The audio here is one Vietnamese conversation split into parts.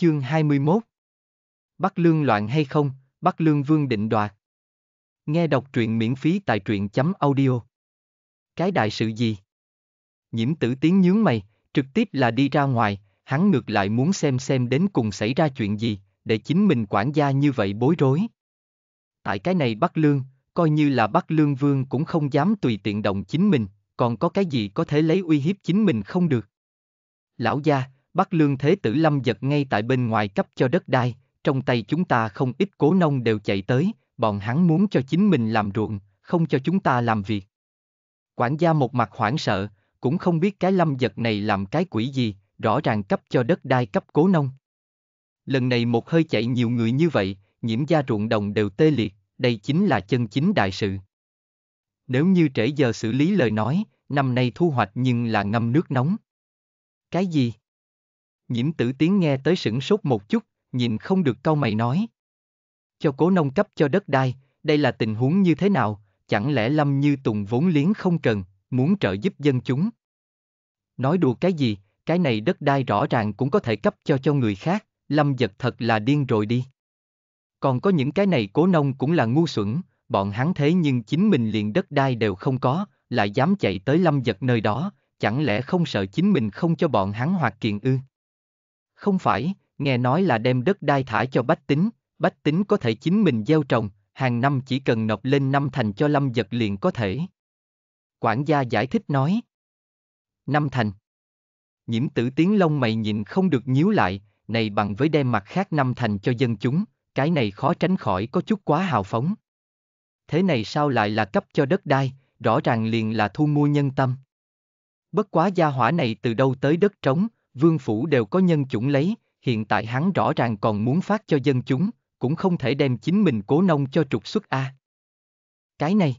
Chương 21 Bắc Lương loạn hay không, Bắc Lương Vương định đoạt. Nghe đọc truyện miễn phí tại truyện chấm audio. Cái đại sự gì? Nhiễm tử tiếng nhướng mày, trực tiếp là đi ra ngoài, hắn ngược lại muốn xem xem đến cùng xảy ra chuyện gì, để chính mình quản gia như vậy bối rối. Tại cái này Bắc Lương, coi như là Bắc Lương Vương cũng không dám tùy tiện động chính mình, còn có cái gì có thể lấy uy hiếp chính mình không được. Lão gia, bắt lương thế tử lâm giật ngay tại bên ngoài cấp cho đất đai, trong tay chúng ta không ít cố nông đều chạy tới, bọn hắn muốn cho chính mình làm ruộng, không cho chúng ta làm việc. Quản gia một mặt hoảng sợ, cũng không biết cái lâm giật này làm cái quỷ gì, rõ ràng cấp cho đất đai cấp cố nông. Lần này một hơi chạy nhiều người như vậy, nhiễm gia ruộng đồng đều tê liệt, đây chính là chân chính đại sự. Nếu như trễ giờ xử lý lời nói, năm nay thu hoạch nhưng là ngâm nước nóng. Cái gì? Nhiễm tử tiến nghe tới sửng sốt một chút, nhìn không được câu mày nói. Cho cố nông cấp cho đất đai, đây là tình huống như thế nào, chẳng lẽ Lâm Như Tùng vốn liếng không cần, muốn trợ giúp dân chúng. Nói đùa cái gì, cái này đất đai rõ ràng cũng có thể cấp cho cho người khác, Lâm giật thật là điên rồi đi. Còn có những cái này cố nông cũng là ngu xuẩn, bọn hắn thế nhưng chính mình liền đất đai đều không có, lại dám chạy tới Lâm giật nơi đó, chẳng lẽ không sợ chính mình không cho bọn hắn hoạt kiện ư? Không phải, nghe nói là đem đất đai thả cho bách tính, bách tính có thể chính mình gieo trồng, hàng năm chỉ cần nộp lên năm thành cho lâm giật liền có thể. Quản gia giải thích nói. Năm thành. Nhiễm tử tiếng lông mày nhìn không được nhíu lại, này bằng với đem mặt khác năm thành cho dân chúng, cái này khó tránh khỏi có chút quá hào phóng. Thế này sao lại là cấp cho đất đai, rõ ràng liền là thu mua nhân tâm. Bất quá gia hỏa này từ đâu tới đất trống, vương phủ đều có nhân chủng lấy, hiện tại hắn rõ ràng còn muốn phát cho dân chúng, cũng không thể đem chính mình cố nông cho trục xuất A. Cái này.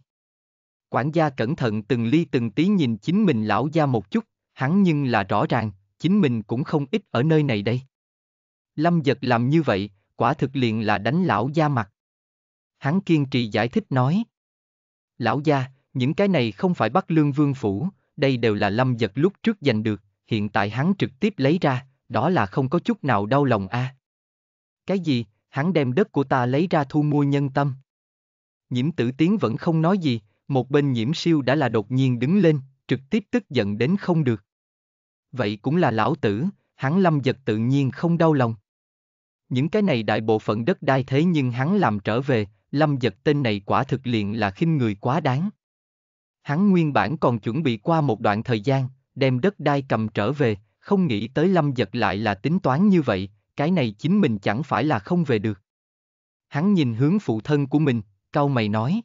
Quản gia cẩn thận từng ly từng tí nhìn chính mình lão gia một chút, hắn nhưng là rõ ràng, chính mình cũng không ít ở nơi này đây. Lâm giật làm như vậy, quả thực liền là đánh lão gia mặt. Hắn kiên trì giải thích nói. Lão gia, những cái này không phải bắt lương vương phủ, đây đều là lâm giật lúc trước giành được, hiện tại hắn trực tiếp lấy ra, đó là không có chút nào đau lòng a. À. Cái gì, hắn đem đất của ta lấy ra thu mua nhân tâm. Nhiễm tử tiến vẫn không nói gì, một bên nhiễm siêu đã là đột nhiên đứng lên, trực tiếp tức giận đến không được. Vậy cũng là lão tử, hắn lâm giật tự nhiên không đau lòng. Những cái này đại bộ phận đất đai thế nhưng hắn làm trở về, lâm giật tên này quả thực liền là khinh người quá đáng. Hắn nguyên bản còn chuẩn bị qua một đoạn thời gian, đem đất đai cầm trở về, không nghĩ tới lâm giật lại là tính toán như vậy, cái này chính mình chẳng phải là không về được. Hắn nhìn hướng phụ thân của mình, cau mày nói.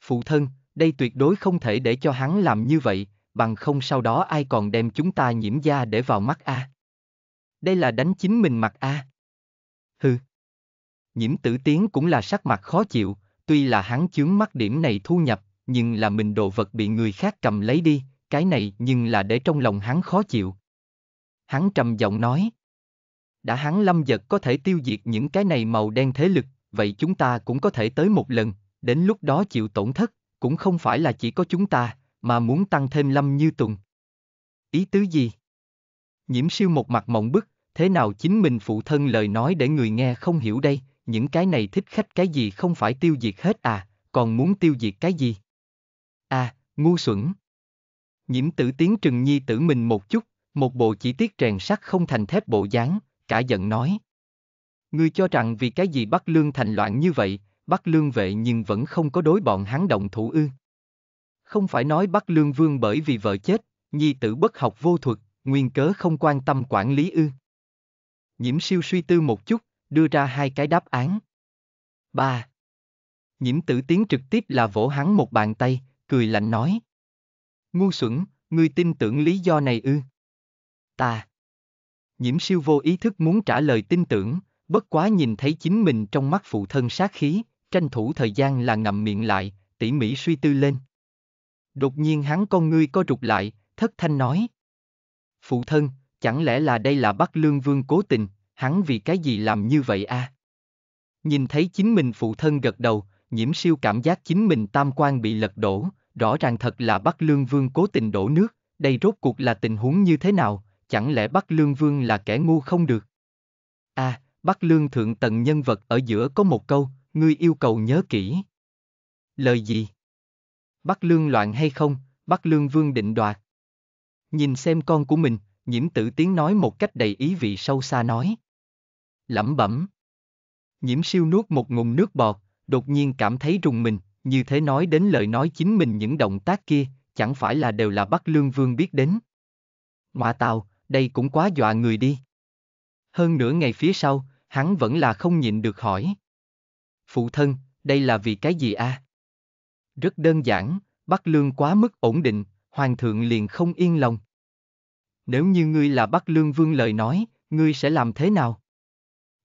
Phụ thân, đây tuyệt đối không thể để cho hắn làm như vậy, bằng không sau đó ai còn đem chúng ta nhiễm da để vào mắt a. Đây là đánh chính mình mặt a. À? Hừ. Nhiễm tử tiến cũng là sắc mặt khó chịu, tuy là hắn chướng mắt điểm này thu nhập, nhưng là mình đồ vật bị người khác cầm lấy đi, cái này nhưng là để trong lòng hắn khó chịu. Hắn trầm giọng nói. Đã hắn lâm giật có thể tiêu diệt những cái này màu đen thế lực, vậy chúng ta cũng có thể tới một lần, đến lúc đó chịu tổn thất, cũng không phải là chỉ có chúng ta, mà muốn tăng thêm lâm như tùng. Ý tứ gì? Nhiễm siêu một mặt mộng bức, thế nào chính mình phụ thân lời nói để người nghe không hiểu đây, những cái này thích khách cái gì không phải tiêu diệt hết à, còn muốn tiêu diệt cái gì? À, ngu xuẩn. Nhiễm tử tiến trừng nhi tử mình một chút, một bộ chỉ tiết rèn sắt không thành thép bộ dáng, cả giận nói. Ngươi cho rằng vì cái gì bắt Lương thành loạn như vậy, bắt Lương vệ nhưng vẫn không có đối bọn hắn động thủ ư. Không phải nói bắt Lương vương bởi vì vợ chết, nhi tử bất học vô thuật, nguyên cớ không quan tâm quản lý ư. Nhiễm siêu suy tư một chút, đưa ra hai cái đáp án. 3. Nhiễm tử tiến trực tiếp là vỗ hắn một bàn tay, cười lạnh nói. Ngu xuẩn, ngươi tin tưởng lý do này ư? Ta. Nhiễm siêu vô ý thức muốn trả lời tin tưởng, bất quá nhìn thấy chính mình trong mắt phụ thân sát khí, tranh thủ thời gian là ngậm miệng lại, tỉ mỉ suy tư lên. Đột nhiên hắn con ngươi co rụt lại, thất thanh nói. Phụ thân, chẳng lẽ là đây là Bắc Lương Vương cố tình, hắn vì cái gì làm như vậy a? À? Nhìn thấy chính mình phụ thân gật đầu, nhiễm siêu cảm giác chính mình tam quan bị lật đổ, rõ ràng thật là Bắc Lương Vương cố tình đổ nước, đây rốt cuộc là tình huống như thế nào, chẳng lẽ Bắc Lương Vương là kẻ ngu không được? À, Bắc Lương Thượng tầng nhân vật ở giữa có một câu, ngươi yêu cầu nhớ kỹ. Lời gì? Bắc Lương loạn hay không, Bắc Lương Vương định đoạt. Nhìn xem con của mình, nhiễm tử tiếng nói một cách đầy ý vị sâu xa nói. Lẩm bẩm. Nhiễm siêu nuốt một ngụm nước bọt, đột nhiên cảm thấy rùng mình, như thế nói đến lời nói chính mình những động tác kia, chẳng phải là đều là Bắc Lương Vương biết đến. Ngoạ tào, đây cũng quá dọa người đi. Hơn nửa ngày phía sau, hắn vẫn là không nhịn được hỏi. Phụ thân, đây là vì cái gì a? À? Rất đơn giản, Bắc Lương quá mức ổn định, Hoàng thượng liền không yên lòng. Nếu như ngươi là Bắc Lương Vương lời nói, ngươi sẽ làm thế nào?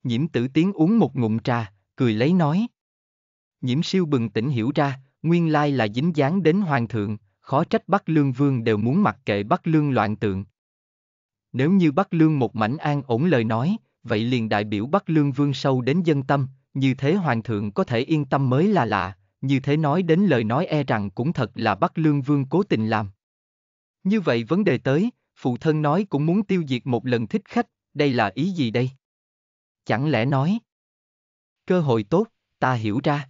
Nhiễm tử tiến uống một ngụm trà, cười lấy nói. Nhiễm siêu bừng tỉnh hiểu ra, nguyên lai là dính dáng đến hoàng thượng, khó trách Bắc Lương Vương đều muốn mặc kệ Bắc Lương loạn tượng. Nếu như Bắc Lương một mảnh an ổn lời nói, vậy liền đại biểu Bắc Lương Vương sâu đến dân tâm, như thế hoàng thượng có thể yên tâm mới là lạ, như thế nói đến lời nói e rằng cũng thật là Bắc Lương Vương cố tình làm. Như vậy vấn đề tới, phụ thân nói cũng muốn tiêu diệt một lần thích khách, đây là ý gì đây? Chẳng lẽ nói? Cơ hội tốt, ta hiểu ra.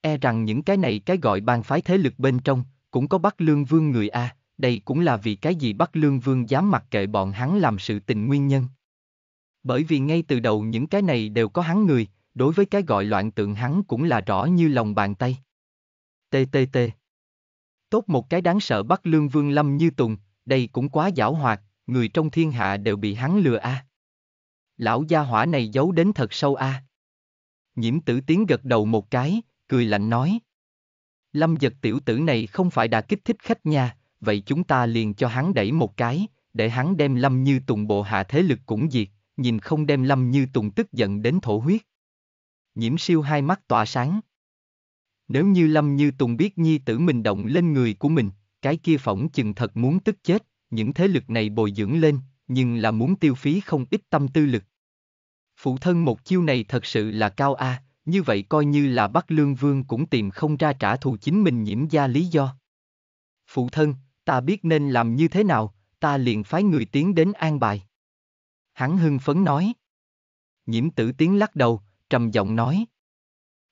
E rằng những cái này cái gọi bang phái thế lực bên trong, cũng có bắt Lương Vương người A, đây cũng là vì cái gì bắt Lương Vương dám mặc kệ bọn hắn làm sự tình nguyên nhân. Bởi vì ngay từ đầu những cái này đều có hắn người, đối với cái gọi loạn tượng hắn cũng là rõ như lòng bàn tay. TTT Tốt một cái đáng sợ bắt Lương Vương Lâm Như Tùng, đây cũng quá giảo hoạt, người trong thiên hạ đều bị hắn lừa a. Lão gia hỏa này giấu đến thật sâu a. À. Nhiễm tử tiến gật đầu một cái, cười lạnh nói. Lâm giật tiểu tử này không phải đã kích thích khách nha, vậy chúng ta liền cho hắn đẩy một cái, để hắn đem Lâm Như Tùng bộ hạ thế lực cũng diệt, nhìn không đem Lâm Như Tùng tức giận đến thổ huyết. Nhiễm siêu hai mắt tỏa sáng. Nếu như Lâm Như Tùng biết nhi tử mình động lên người của mình, cái kia phỏng chừng thật muốn tức chết, những thế lực này bồi dưỡng lên, nhưng là muốn tiêu phí không ít tâm tư lực. Phụ thân một chiêu này thật sự là cao a, à, như vậy coi như là Bắc Lương Vương cũng tìm không ra trả thù chính mình nhiễm gia lý do. Phụ thân, ta biết nên làm như thế nào, ta liền phái người tiến đến an bài. Hắn hưng phấn nói. Nhiễm tử tiến lắc đầu, trầm giọng nói.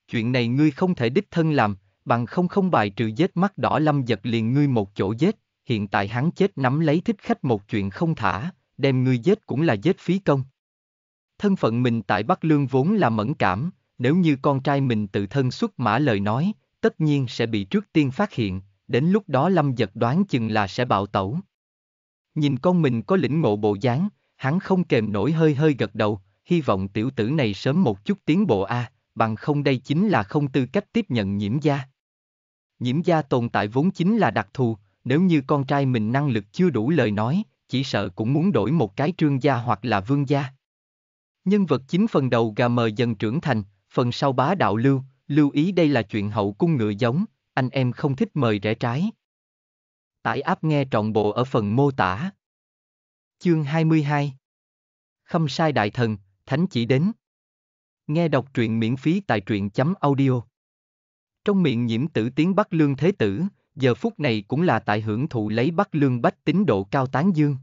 Chuyện này ngươi không thể đích thân làm, bằng không không bài trừ vết mắt đỏ lâm giật liền ngươi một chỗ vết, hiện tại hắn chết nắm lấy thích khách một chuyện không thả, đem ngươi giết cũng là giết phí công. Thân phận mình tại Bắc Lương vốn là mẫn cảm, nếu như con trai mình tự thân xuất mã lời nói, tất nhiên sẽ bị trước tiên phát hiện, đến lúc đó Lâm Giật đoán chừng là sẽ bạo tẩu. Nhìn con mình có lĩnh ngộ bộ dáng, hắn không kềm nổi hơi hơi gật đầu, hy vọng tiểu tử này sớm một chút tiến bộ a, bằng không đây chính là không tư cách tiếp nhận nhiễm gia. Nhiễm gia tồn tại vốn chính là đặc thù, nếu như con trai mình năng lực chưa đủ lời nói, chỉ sợ cũng muốn đổi một cái trương gia hoặc là vương gia. Nhân vật chính phần đầu gà mờ dần trưởng thành, phần sau bá đạo lưu, lưu ý đây là chuyện hậu cung ngựa giống, anh em không thích mời rẽ trái. Tải áp nghe trọn bộ ở phần mô tả. Chương 22 Khâm sai đại thần, thánh chỉ đến. Nghe đọc truyện miễn phí tại truyện chấm audio. Trong miệng nhiễm tử tiếng Bắc Lương Thế Tử, giờ phút này cũng là tại hưởng thụ lấy Bắc Lương Bách Tính độ cao tán dương.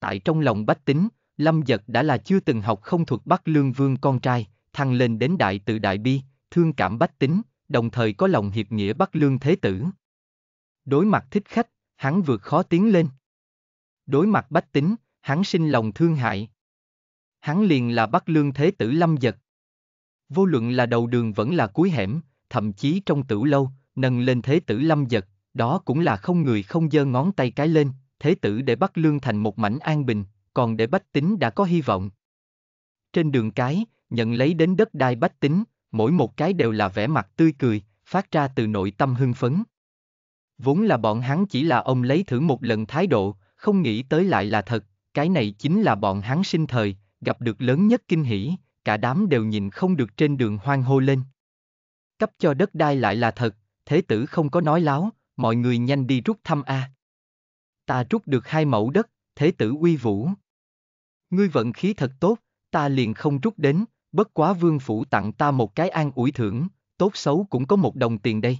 Tại trong lòng Bách Tính, Lâm Giật đã là chưa từng học không thuộc Bắc Lương Vương con trai, thăng lên đến đại tự đại bi, thương cảm bách tính, đồng thời có lòng hiệp nghĩa bắt lương thế tử. Đối mặt thích khách, hắn vượt khó tiến lên. Đối mặt bách tính, hắn sinh lòng thương hại. Hắn liền là bắt lương thế tử lâm giật. Vô luận là đầu đường vẫn là cuối hẻm, thậm chí trong tử lâu, nâng lên thế tử lâm giật, đó cũng là không người không giơ ngón tay cái lên, thế tử để bắt lương thành một mảnh an bình, còn để bách tính đã có hy vọng. Trên đường cái, nhận lấy đến đất đai bách tính, mỗi một cái đều là vẻ mặt tươi cười, phát ra từ nội tâm hưng phấn. Vốn là bọn hắn chỉ là ông lấy thử một lần thái độ, không nghĩ tới lại là thật, cái này chính là bọn hắn sinh thời, gặp được lớn nhất kinh hỷ, cả đám đều nhìn không được trên đường hoang hô lên. Cấp cho đất đai lại là thật, thế tử không có nói láo, mọi người nhanh đi rút thăm A. Ta rút được hai mẫu đất, thế tử uy vũ. Ngươi vận khí thật tốt, ta liền không rút đến, bất quá vương phủ tặng ta một cái an ủi thưởng, tốt xấu cũng có một đồng tiền đây.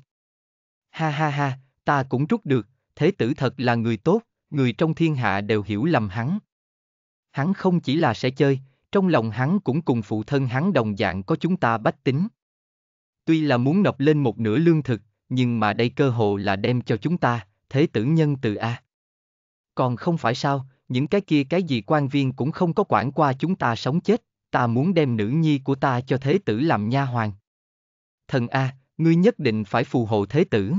Ha ha ha, ta cũng rút được, thế tử thật là người tốt, người trong thiên hạ đều hiểu lầm hắn. Hắn không chỉ là sẽ chơi, trong lòng hắn cũng cùng phụ thân hắn đồng dạng có chúng ta bách tính. Tuy là muốn nộp lên một nửa lương thực, nhưng mà đây cơ hội là đem cho chúng ta, thế tử nhân từ A. Còn không phải sao, những cái kia cái gì quan viên cũng không có quản qua chúng ta sống chết ta muốn đem nữ nhi của ta cho thế tử làm nha hoàng. Thần A, ngươi nhất định phải phù hộ thế tử.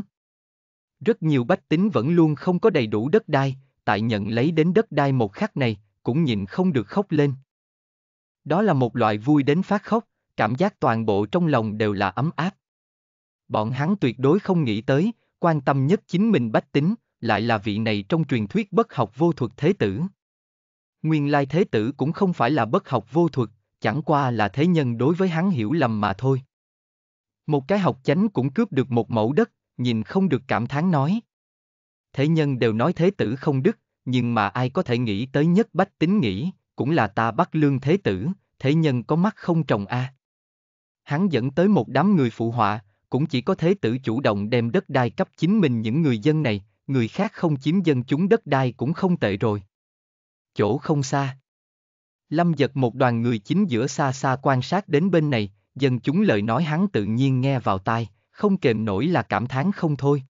Rất nhiều bách tính vẫn luôn không có đầy đủ đất đai, tại nhận lấy đến đất đai một khắc này, cũng nhịn không được khóc lên. Đó là một loại vui đến phát khóc, cảm giác toàn bộ trong lòng đều là ấm áp. Bọn hắn tuyệt đối không nghĩ tới, quan tâm nhất chính mình bách tính, lại là vị này trong truyền thuyết bất học vô thuật thế tử. Nguyên lai thế tử cũng không phải là bất học vô thuật, chẳng qua là thế nhân đối với hắn hiểu lầm mà thôi. Một cái học chánh cũng cướp được một mẫu đất, nhìn không được cảm thán nói. Thế nhân đều nói thế tử không đức, nhưng mà ai có thể nghĩ tới nhất bách tính nghĩ, cũng là ta bắt lương thế tử, thế nhân có mắt không trồng a. À. Hắn dẫn tới một đám người phụ họa, cũng chỉ có thế tử chủ động đem đất đai cấp chính mình những người dân này, người khác không chiếm dân chúng đất đai cũng không tệ rồi. Chỗ không xa. Lâm giật một đoàn người chính giữa xa xa quan sát đến bên này, dân chúng lời nói hắn tự nhiên nghe vào tai, không kềm nổi là cảm thán không thôi.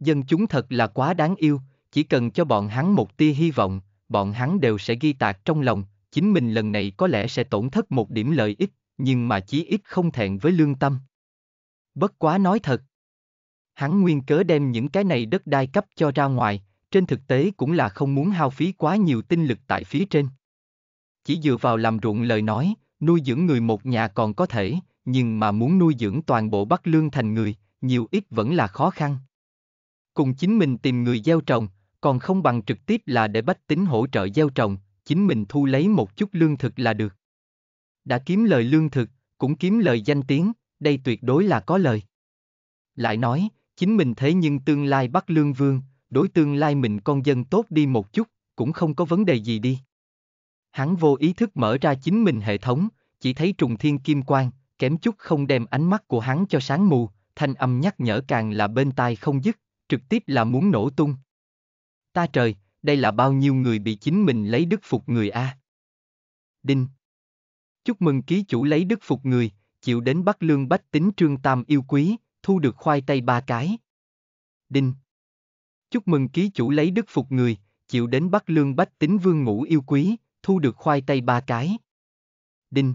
Dân chúng thật là quá đáng yêu, chỉ cần cho bọn hắn một tia hy vọng, bọn hắn đều sẽ ghi tạc trong lòng, chính mình lần này có lẽ sẽ tổn thất một điểm lợi ích, nhưng mà chí ít không thẹn với lương tâm. Bất quá nói thật. Hắn nguyên cớ đem những cái này đất đai cấp cho ra ngoài, trên thực tế cũng là không muốn hao phí quá nhiều tinh lực tại phía trên. Chỉ dựa vào làm ruộng lời nói, nuôi dưỡng người một nhà còn có thể, nhưng mà muốn nuôi dưỡng toàn bộ Bắc Lương thành người, nhiều ít vẫn là khó khăn. Cùng chính mình tìm người gieo trồng, còn không bằng trực tiếp là để bách tính hỗ trợ gieo trồng, chính mình thu lấy một chút lương thực là được. Đã kiếm lời lương thực, cũng kiếm lời danh tiếng, đây tuyệt đối là có lời. Lại nói, chính mình thế nhưng tương lai Bắc Lương Vương, đối tương lai mình con dân tốt đi một chút, cũng không có vấn đề gì đi. Hắn vô ý thức mở ra chính mình hệ thống, chỉ thấy trùng thiên kim quang, kém chút không đem ánh mắt của hắn cho sáng mù, thanh âm nhắc nhở càng là bên tai không dứt, trực tiếp là muốn nổ tung. Ta trời, đây là bao nhiêu người bị chính mình lấy đức phục người a? Đinh. Chúc mừng ký chủ lấy đức phục người, chịu đến bắt Lương Bách Tính Trương Tam yêu quý, thu được khoai tây ba cái. Đinh. Chúc mừng ký chủ lấy đức phục người, chịu đến bắt Lương Bách Tính Vương Ngũ yêu quý, thu được khoai tây ba cái. Đinh.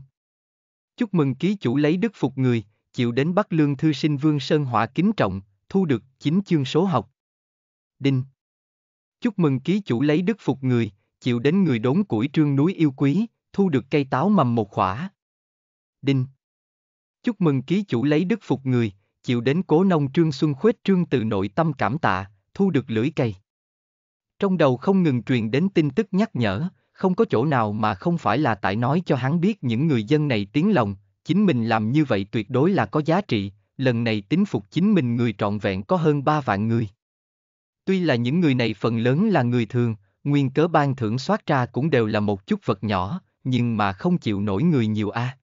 Chúc mừng ký chủ lấy đức phục người, chịu đến Bắc Lương thư sinh Vương Sơn Hỏa kính trọng, thu được chín chương số học. Đinh. Chúc mừng ký chủ lấy đức phục người, chịu đến người đốn củi trương núi yêu quý, thu được cây táo mầm một khỏa. Đinh. Chúc mừng ký chủ lấy đức phục người, chịu đến cố nông trương xuân khuếch trương từ nội tâm cảm tạ, thu được lưỡi cây. Trong đầu không ngừng truyền đến tin tức nhắc nhở, không có chỗ nào mà không phải là tại nói cho hắn biết những người dân này tiếng lòng, chính mình làm như vậy tuyệt đối là có giá trị, lần này tính phục chính mình người trọn vẹn có hơn 3 vạn người. Tuy là những người này phần lớn là người thường, nguyên cớ ban thưởng soát ra cũng đều là một chút vật nhỏ, nhưng mà không chịu nổi người nhiều a. À.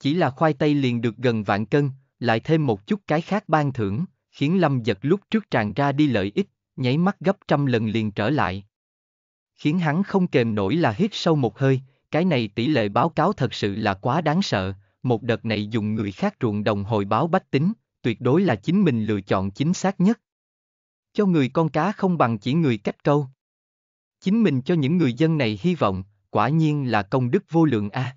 Chỉ là khoai tây liền được gần vạn cân, lại thêm một chút cái khác ban thưởng, khiến Lâm giật lúc trước tràn ra đi lợi ích, nháy mắt gấp trăm lần liền trở lại khiến hắn không kềm nổi là hít sâu một hơi, cái này tỷ lệ báo cáo thật sự là quá đáng sợ, một đợt này dùng người khác ruộng đồng hồi báo bách tính, tuyệt đối là chính mình lựa chọn chính xác nhất. Cho người con cá không bằng chỉ người cách câu. Chính mình cho những người dân này hy vọng, quả nhiên là công đức vô lượng a. À.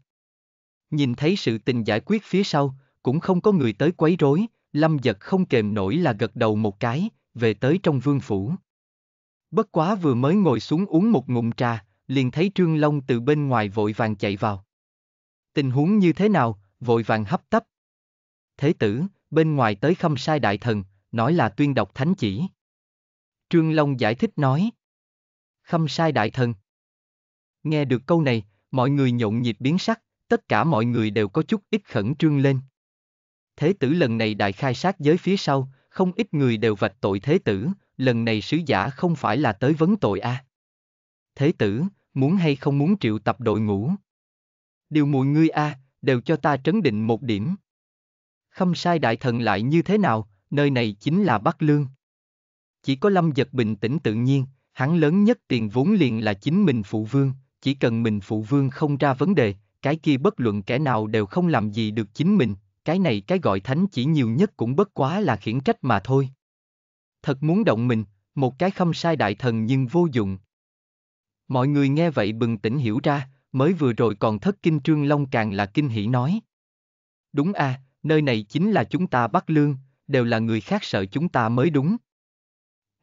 Nhìn thấy sự tình giải quyết phía sau, cũng không có người tới quấy rối, Lâm Giật không kềm nổi là gật đầu một cái, về tới trong vương phủ. Bất quá vừa mới ngồi xuống uống một ngụm trà, liền thấy Trương Long từ bên ngoài vội vàng chạy vào. Tình huống như thế nào, vội vàng hấp tấp. Thế tử, bên ngoài tới khâm sai đại thần, nói là tuyên đọc thánh chỉ. Trương Long giải thích nói. Khâm sai đại thần. Nghe được câu này, mọi người nhộn nhịp biến sắc, tất cả mọi người đều có chút ít khẩn trương lên. Thế tử lần này đại khai sát giới phía sau, không ít người đều vạch tội thế tử, lần này sứ giả không phải là tới vấn tội a. À? Thế tử, muốn hay không muốn triệu tập đội ngũ? Điều mùi ngươi a, à, đều cho ta trấn định một điểm. Khâm sai đại thần lại như thế nào, nơi này chính là Bắc Lương. Chỉ có Lâm Giật bình tĩnh tự nhiên, hắn lớn nhất tiền vốn liền là chính mình phụ vương, chỉ cần mình phụ vương không ra vấn đề, cái kia bất luận kẻ nào đều không làm gì được chính mình, cái này cái gọi thánh chỉ nhiều nhất cũng bất quá là khiển trách mà thôi thật muốn động mình, một cái không sai đại thần nhưng vô dụng. Mọi người nghe vậy bừng tỉnh hiểu ra, mới vừa rồi còn thất kinh Trương Long càng là kinh hỉ nói. Đúng à, nơi này chính là chúng ta Bắc Lương, đều là người khác sợ chúng ta mới đúng.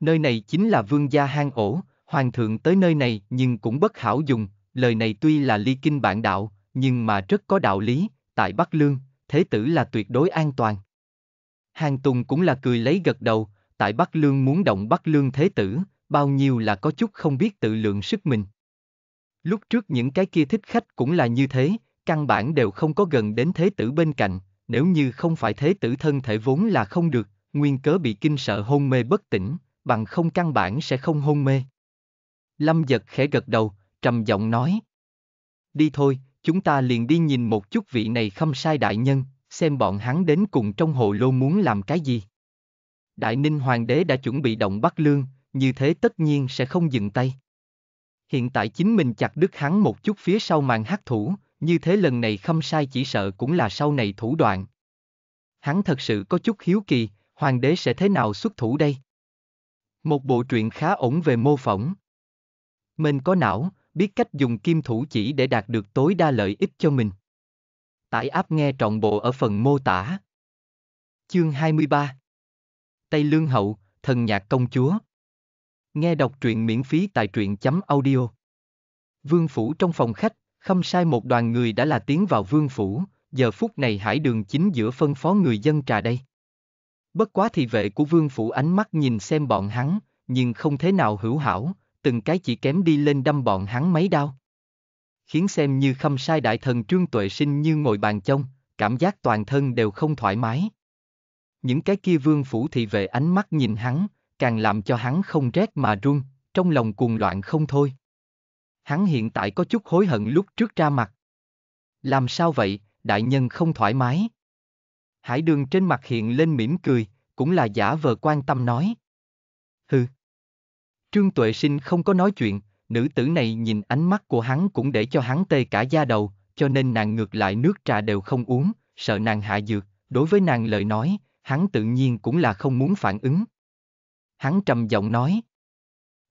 Nơi này chính là vương gia hang ổ, hoàng thượng tới nơi này nhưng cũng bất hảo dùng, lời này tuy là ly kinh bản đạo, nhưng mà rất có đạo lý, tại Bắc Lương, thế tử là tuyệt đối an toàn. Hàng Tùng cũng là cười lấy gật đầu, tại Bắc Lương muốn động Bắc Lương Thế Tử, bao nhiêu là có chút không biết tự lượng sức mình. Lúc trước những cái kia thích khách cũng là như thế, căn bản đều không có gần đến Thế Tử bên cạnh, nếu như không phải Thế Tử thân thể vốn là không được, nguyên cớ bị kinh sợ hôn mê bất tỉnh, bằng không căn bản sẽ không hôn mê. Lâm giật khẽ gật đầu, trầm giọng nói. Đi thôi, chúng ta liền đi nhìn một chút vị này không sai đại nhân, xem bọn hắn đến cùng trong hồ lô muốn làm cái gì. Đại Ninh Hoàng đế đã chuẩn bị động Bắc Lương, như thế tất nhiên sẽ không dừng tay. Hiện tại chính mình chặt đứt hắn một chút phía sau màn hát thủ, như thế lần này không sai chỉ sợ cũng là sau này thủ đoạn. Hắn thật sự có chút hiếu kỳ, hoàng đế sẽ thế nào xuất thủ đây? Một bộ truyện khá ổn về mô phỏng. Mình có não, biết cách dùng kim thủ chỉ để đạt được tối đa lợi ích cho mình. Tải áp nghe trọn bộ ở phần mô tả. Chương 23 Tây Lương Hậu, Thần Nhạc Công Chúa. Nghe đọc truyện miễn phí tại truyện chấm audio. Vương Phủ trong phòng khách, khâm sai một đoàn người đã là tiến vào Vương Phủ, giờ phút này hải đường chính giữa phân phó người dân trà đây. Bất quá thì vệ của Vương Phủ ánh mắt nhìn xem bọn hắn, nhưng không thế nào hữu hảo, từng cái chỉ kém đi lên đâm bọn hắn mấy đau. Khiến xem như khâm sai đại thần trương tuệ sinh như ngồi bàn chông, cảm giác toàn thân đều không thoải mái những cái kia vương phủ thị vệ ánh mắt nhìn hắn, càng làm cho hắn không rét mà run, trong lòng cuồng loạn không thôi. Hắn hiện tại có chút hối hận lúc trước ra mặt. Làm sao vậy, đại nhân không thoải mái. Hải đường trên mặt hiện lên mỉm cười, cũng là giả vờ quan tâm nói. Hừ. Trương Tuệ Sinh không có nói chuyện, nữ tử này nhìn ánh mắt của hắn cũng để cho hắn tê cả da đầu, cho nên nàng ngược lại nước trà đều không uống, sợ nàng hạ dược, đối với nàng lời nói, hắn tự nhiên cũng là không muốn phản ứng. Hắn trầm giọng nói.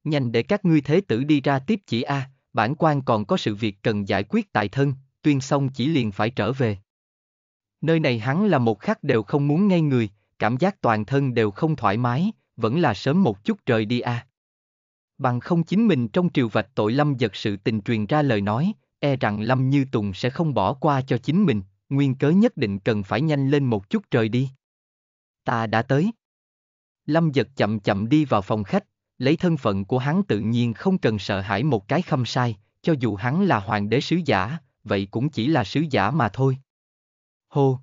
Nhanh để các ngươi thế tử đi ra tiếp chỉ A, bản quan còn có sự việc cần giải quyết tại thân, tuyên xong chỉ liền phải trở về. Nơi này hắn là một khắc đều không muốn ngay người, cảm giác toàn thân đều không thoải mái, vẫn là sớm một chút rời đi A. Bằng không chính mình trong triều vạch tội Lâm giật sự tình truyền ra lời nói, e rằng Lâm Như Tùng sẽ không bỏ qua cho chính mình, nguyên cớ nhất định cần phải nhanh lên một chút rời đi ta đã tới. Lâm giật chậm chậm đi vào phòng khách, lấy thân phận của hắn tự nhiên không cần sợ hãi một cái khâm sai, cho dù hắn là hoàng đế sứ giả, vậy cũng chỉ là sứ giả mà thôi. Hô!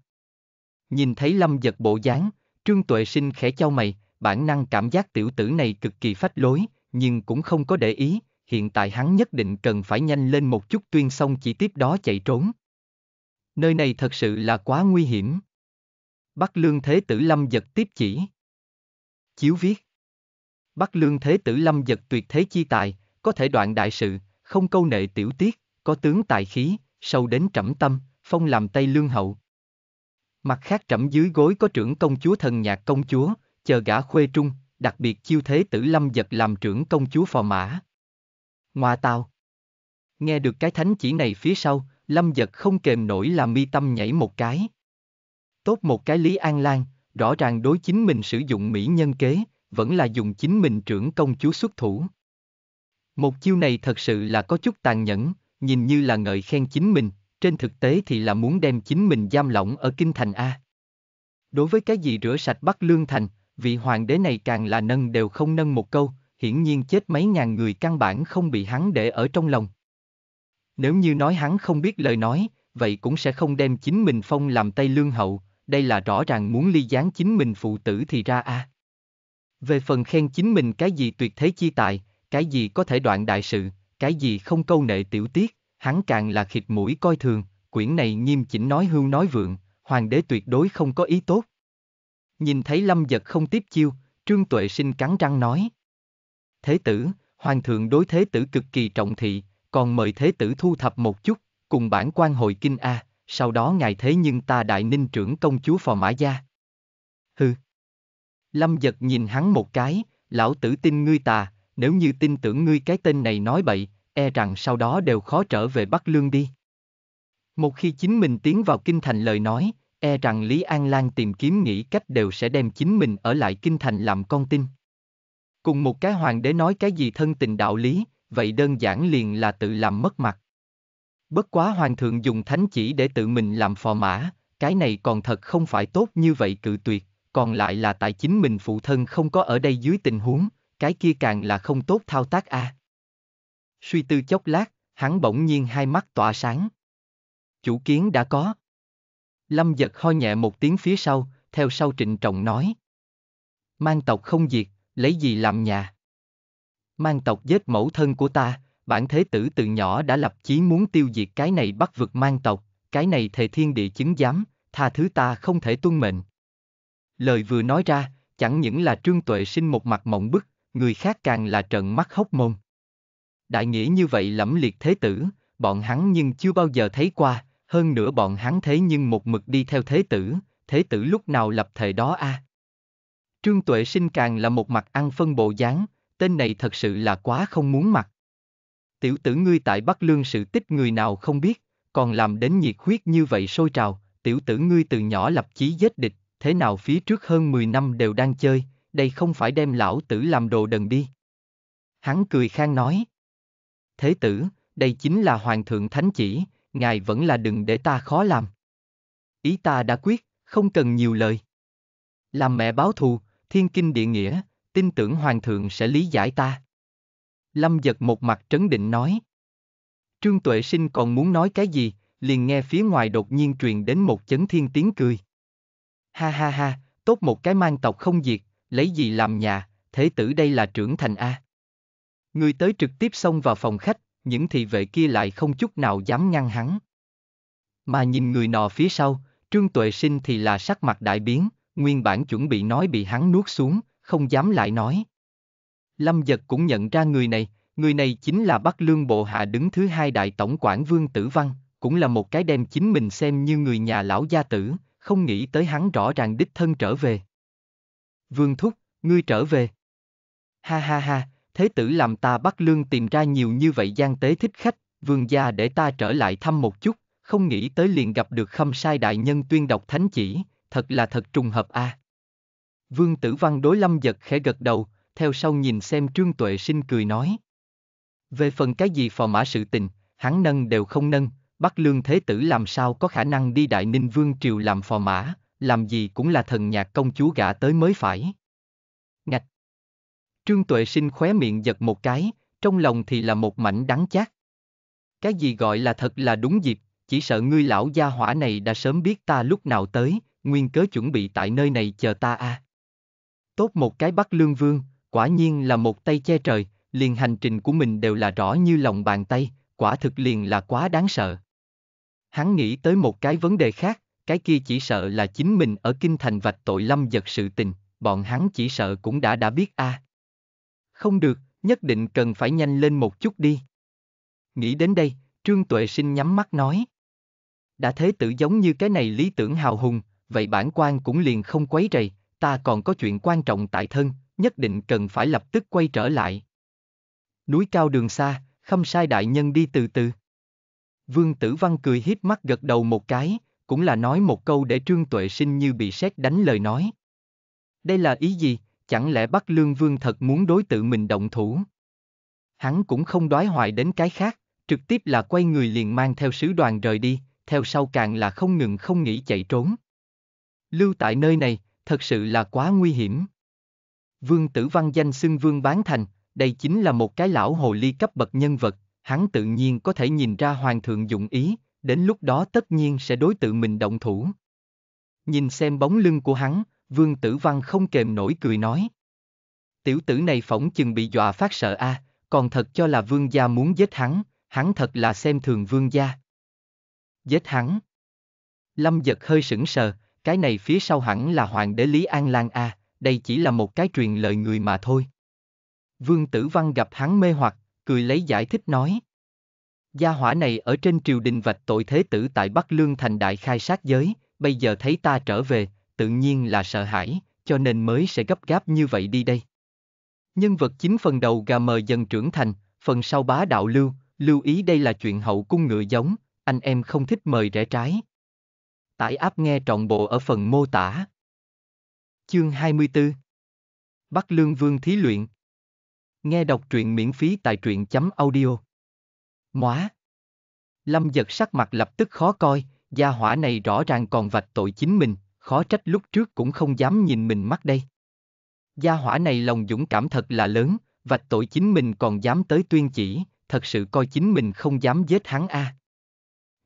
Nhìn thấy Lâm giật bộ dáng, Trương Tuệ Sinh khẽ chau mày, bản năng cảm giác tiểu tử này cực kỳ phách lối, nhưng cũng không có để ý, hiện tại hắn nhất định cần phải nhanh lên một chút tuyên xong chỉ tiếp đó chạy trốn. Nơi này thật sự là quá nguy hiểm. Bắc Lương Thế Tử Lâm giật tiếp chỉ. Chiếu viết. Bắc Lương Thế Tử Lâm giật tuyệt thế chi tài, có thể đoạn đại sự, không câu nệ tiểu tiết, có tướng tài khí, sâu đến trẫm tâm, phong làm Tây Lương Hậu. Mặt khác trẫm dưới gối có trưởng công chúa thần nhạc công chúa, chờ gã khuê trung, đặc biệt chiêu thế tử lâm giật làm trưởng công chúa phò mã. Ngoa tao. Nghe được cái thánh chỉ này phía sau, lâm giật không kềm nổi là mi tâm nhảy một cái. Tốt một cái Lý An Lan, rõ ràng đối chính mình sử dụng mỹ nhân kế, vẫn là dùng chính mình trưởng công chúa xuất thủ. Một chiêu này thật sự là có chút tàn nhẫn, nhìn như là ngợi khen chính mình, trên thực tế thì là muốn đem chính mình giam lỏng ở Kinh Thành A. Đối với cái gì rửa sạch Bắc Lương Thành, vị hoàng đế này càng là nâng đều không nâng một câu, hiển nhiên chết mấy ngàn người căn bản không bị hắn để ở trong lòng. Nếu như nói hắn không biết lời nói, vậy cũng sẽ không đem chính mình phong làm Tây Lương Hậu, đây là rõ ràng muốn ly gián chính mình phụ tử thì ra a. À. Về phần khen chính mình cái gì tuyệt thế chi tại cái gì có thể đoạn đại sự, cái gì không câu nệ tiểu tiết, hắn càng là khịt mũi coi thường, quyển này nghiêm chỉnh nói hưu nói vượng, hoàng đế tuyệt đối không có ý tốt. Nhìn thấy lâm giật không tiếp chiêu, Trương Tuệ Sinh cắn răng nói. Thế tử, hoàng thượng đối thế tử cực kỳ trọng thị, còn mời thế tử thu thập một chút, cùng bản quan hồi kinh A sau đó ngài thế nhưng ta đại ninh trưởng công chúa phò mã gia. Hừ. Lâm giật nhìn hắn một cái, lão tử tin ngươi tà, nếu như tin tưởng ngươi cái tên này nói bậy, e rằng sau đó đều khó trở về Bắc Lương đi. Một khi chính mình tiến vào kinh thành lời nói, e rằng Lý An Lan tìm kiếm nghĩ cách đều sẽ đem chính mình ở lại kinh thành làm con tin. Cùng một cái hoàng đế nói cái gì thân tình đạo lý, vậy đơn giản liền là tự làm mất mặt. Bất quá hoàng thượng dùng thánh chỉ để tự mình làm phò mã, cái này còn thật không phải tốt như vậy cự tuyệt, còn lại là tại chính mình phụ thân không có ở đây dưới tình huống, cái kia càng là không tốt thao tác a. À. Suy tư chốc lát, hắn bỗng nhiên hai mắt tỏa sáng. Chủ kiến đã có. Lâm giật ho nhẹ một tiếng phía sau, theo sau trịnh trọng nói. Mang tộc không diệt, lấy gì làm nhà? Mang tộc giết mẫu thân của ta, bản thế tử từ nhỏ đã lập chí muốn tiêu diệt cái này bắt vực mang tộc, cái này thề thiên địa chứng giám, tha thứ ta không thể tuân mệnh. Lời vừa nói ra, chẳng những là trương tuệ sinh một mặt mộng bức, người khác càng là trận mắt hốc môn. Đại nghĩa như vậy lẫm liệt thế tử, bọn hắn nhưng chưa bao giờ thấy qua, hơn nữa bọn hắn thế nhưng một mực đi theo thế tử, thế tử lúc nào lập thời đó a à? Trương Tuệ Sinh càng là một mặt ăn phân bộ dáng, tên này thật sự là quá không muốn mặt tiểu tử ngươi tại Bắc Lương sự tích người nào không biết, còn làm đến nhiệt huyết như vậy sôi trào, tiểu tử ngươi từ nhỏ lập chí giết địch, thế nào phía trước hơn 10 năm đều đang chơi, đây không phải đem lão tử làm đồ đần đi. Hắn cười khang nói. Thế tử, đây chính là Hoàng thượng Thánh chỉ, ngài vẫn là đừng để ta khó làm. Ý ta đã quyết, không cần nhiều lời. Làm mẹ báo thù, thiên kinh địa nghĩa, tin tưởng Hoàng thượng sẽ lý giải ta. Lâm giật một mặt trấn định nói. Trương Tuệ Sinh còn muốn nói cái gì, liền nghe phía ngoài đột nhiên truyền đến một chấn thiên tiếng cười. Ha ha ha, tốt một cái mang tộc không diệt, lấy gì làm nhà, thế tử đây là trưởng thành A. Người tới trực tiếp xông vào phòng khách, những thị vệ kia lại không chút nào dám ngăn hắn. Mà nhìn người nọ phía sau, Trương Tuệ Sinh thì là sắc mặt đại biến, nguyên bản chuẩn bị nói bị hắn nuốt xuống, không dám lại nói. Lâm Giật cũng nhận ra người này, người này chính là Bắc Lương Bộ Hạ đứng thứ hai đại tổng quản Vương Tử Văn, cũng là một cái đem chính mình xem như người nhà lão gia tử, không nghĩ tới hắn rõ ràng đích thân trở về. Vương Thúc, ngươi trở về. Ha ha ha, thế tử làm ta Bắc Lương tìm ra nhiều như vậy gian tế thích khách, vương gia để ta trở lại thăm một chút, không nghĩ tới liền gặp được khâm sai đại nhân tuyên đọc thánh chỉ, thật là thật trùng hợp a. À. Vương Tử Văn đối Lâm Giật khẽ gật đầu, theo sau nhìn xem Trương Tuệ Sinh cười nói. Về phần cái gì phò mã sự tình, hắn nâng đều không nâng, Bắc Lương Thế Tử làm sao có khả năng đi Đại Ninh Vương Triều làm phò mã, làm gì cũng là thần nhạc công chúa gã tới mới phải. Ngạch! Trương Tuệ Sinh khóe miệng giật một cái, trong lòng thì là một mảnh đắng chát. Cái gì gọi là thật là đúng dịp, chỉ sợ ngươi lão gia hỏa này đã sớm biết ta lúc nào tới, nguyên cớ chuẩn bị tại nơi này chờ ta a. À. Tốt một cái bắt Lương Vương, quả nhiên là một tay che trời, liền hành trình của mình đều là rõ như lòng bàn tay, quả thực liền là quá đáng sợ. Hắn nghĩ tới một cái vấn đề khác, cái kia chỉ sợ là chính mình ở kinh thành vạch tội lâm giật sự tình, bọn hắn chỉ sợ cũng đã đã biết a. À. Không được, nhất định cần phải nhanh lên một chút đi. Nghĩ đến đây, Trương Tuệ Sinh nhắm mắt nói. Đã thế tử giống như cái này lý tưởng hào hùng, vậy bản quan cũng liền không quấy rầy, ta còn có chuyện quan trọng tại thân, nhất định cần phải lập tức quay trở lại. Núi cao đường xa, khâm sai đại nhân đi từ từ. Vương Tử Văn cười híp mắt gật đầu một cái, cũng là nói một câu để Trương Tuệ Sinh như bị sét đánh lời nói. Đây là ý gì, chẳng lẽ Bắc Lương Vương thật muốn đối tự mình động thủ? Hắn cũng không đoái hoài đến cái khác, trực tiếp là quay người liền mang theo sứ đoàn rời đi, theo sau càng là không ngừng không nghĩ chạy trốn. Lưu tại nơi này, thật sự là quá nguy hiểm. Vương Tử Văn danh xưng Vương Bán Thành, đây chính là một cái lão hồ ly cấp bậc nhân vật, hắn tự nhiên có thể nhìn ra hoàng thượng dụng ý, đến lúc đó tất nhiên sẽ đối tự mình động thủ. Nhìn xem bóng lưng của hắn, Vương Tử Văn không kềm nổi cười nói. Tiểu tử này phỏng chừng bị dọa phát sợ a, à, còn thật cho là vương gia muốn giết hắn, hắn thật là xem thường vương gia. Giết hắn. Lâm giật hơi sững sờ, cái này phía sau hẳn là hoàng đế Lý An Lan a. À đây chỉ là một cái truyền lời người mà thôi. Vương Tử Văn gặp hắn mê hoặc, cười lấy giải thích nói. Gia hỏa này ở trên triều đình vạch tội thế tử tại Bắc Lương thành đại khai sát giới, bây giờ thấy ta trở về, tự nhiên là sợ hãi, cho nên mới sẽ gấp gáp như vậy đi đây. Nhân vật chính phần đầu gà mờ dần trưởng thành, phần sau bá đạo lưu, lưu ý đây là chuyện hậu cung ngựa giống, anh em không thích mời rẽ trái. Tải áp nghe trọn bộ ở phần mô tả. Chương 24 Bắc Lương Vương Thí Luyện Nghe đọc truyện miễn phí tại truyện chấm audio Móa Lâm giật sắc mặt lập tức khó coi, gia hỏa này rõ ràng còn vạch tội chính mình, khó trách lúc trước cũng không dám nhìn mình mắt đây. Gia hỏa này lòng dũng cảm thật là lớn, vạch tội chính mình còn dám tới tuyên chỉ, thật sự coi chính mình không dám giết hắn a. À.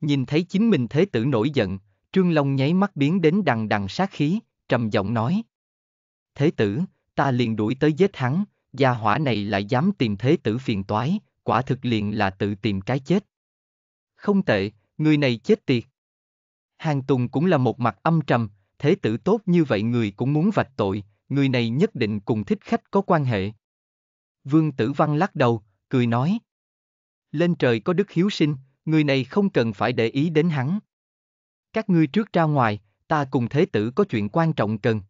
Nhìn thấy chính mình thế tử nổi giận, Trương Long nháy mắt biến đến đằng đằng sát khí, trầm giọng nói thế tử, ta liền đuổi tới giết hắn, gia hỏa này lại dám tìm thế tử phiền toái, quả thực liền là tự tìm cái chết. Không tệ, người này chết tiệt. Hàng Tùng cũng là một mặt âm trầm, thế tử tốt như vậy người cũng muốn vạch tội, người này nhất định cùng thích khách có quan hệ. Vương Tử Văn lắc đầu, cười nói. Lên trời có đức hiếu sinh, người này không cần phải để ý đến hắn. Các ngươi trước ra ngoài, ta cùng thế tử có chuyện quan trọng cần.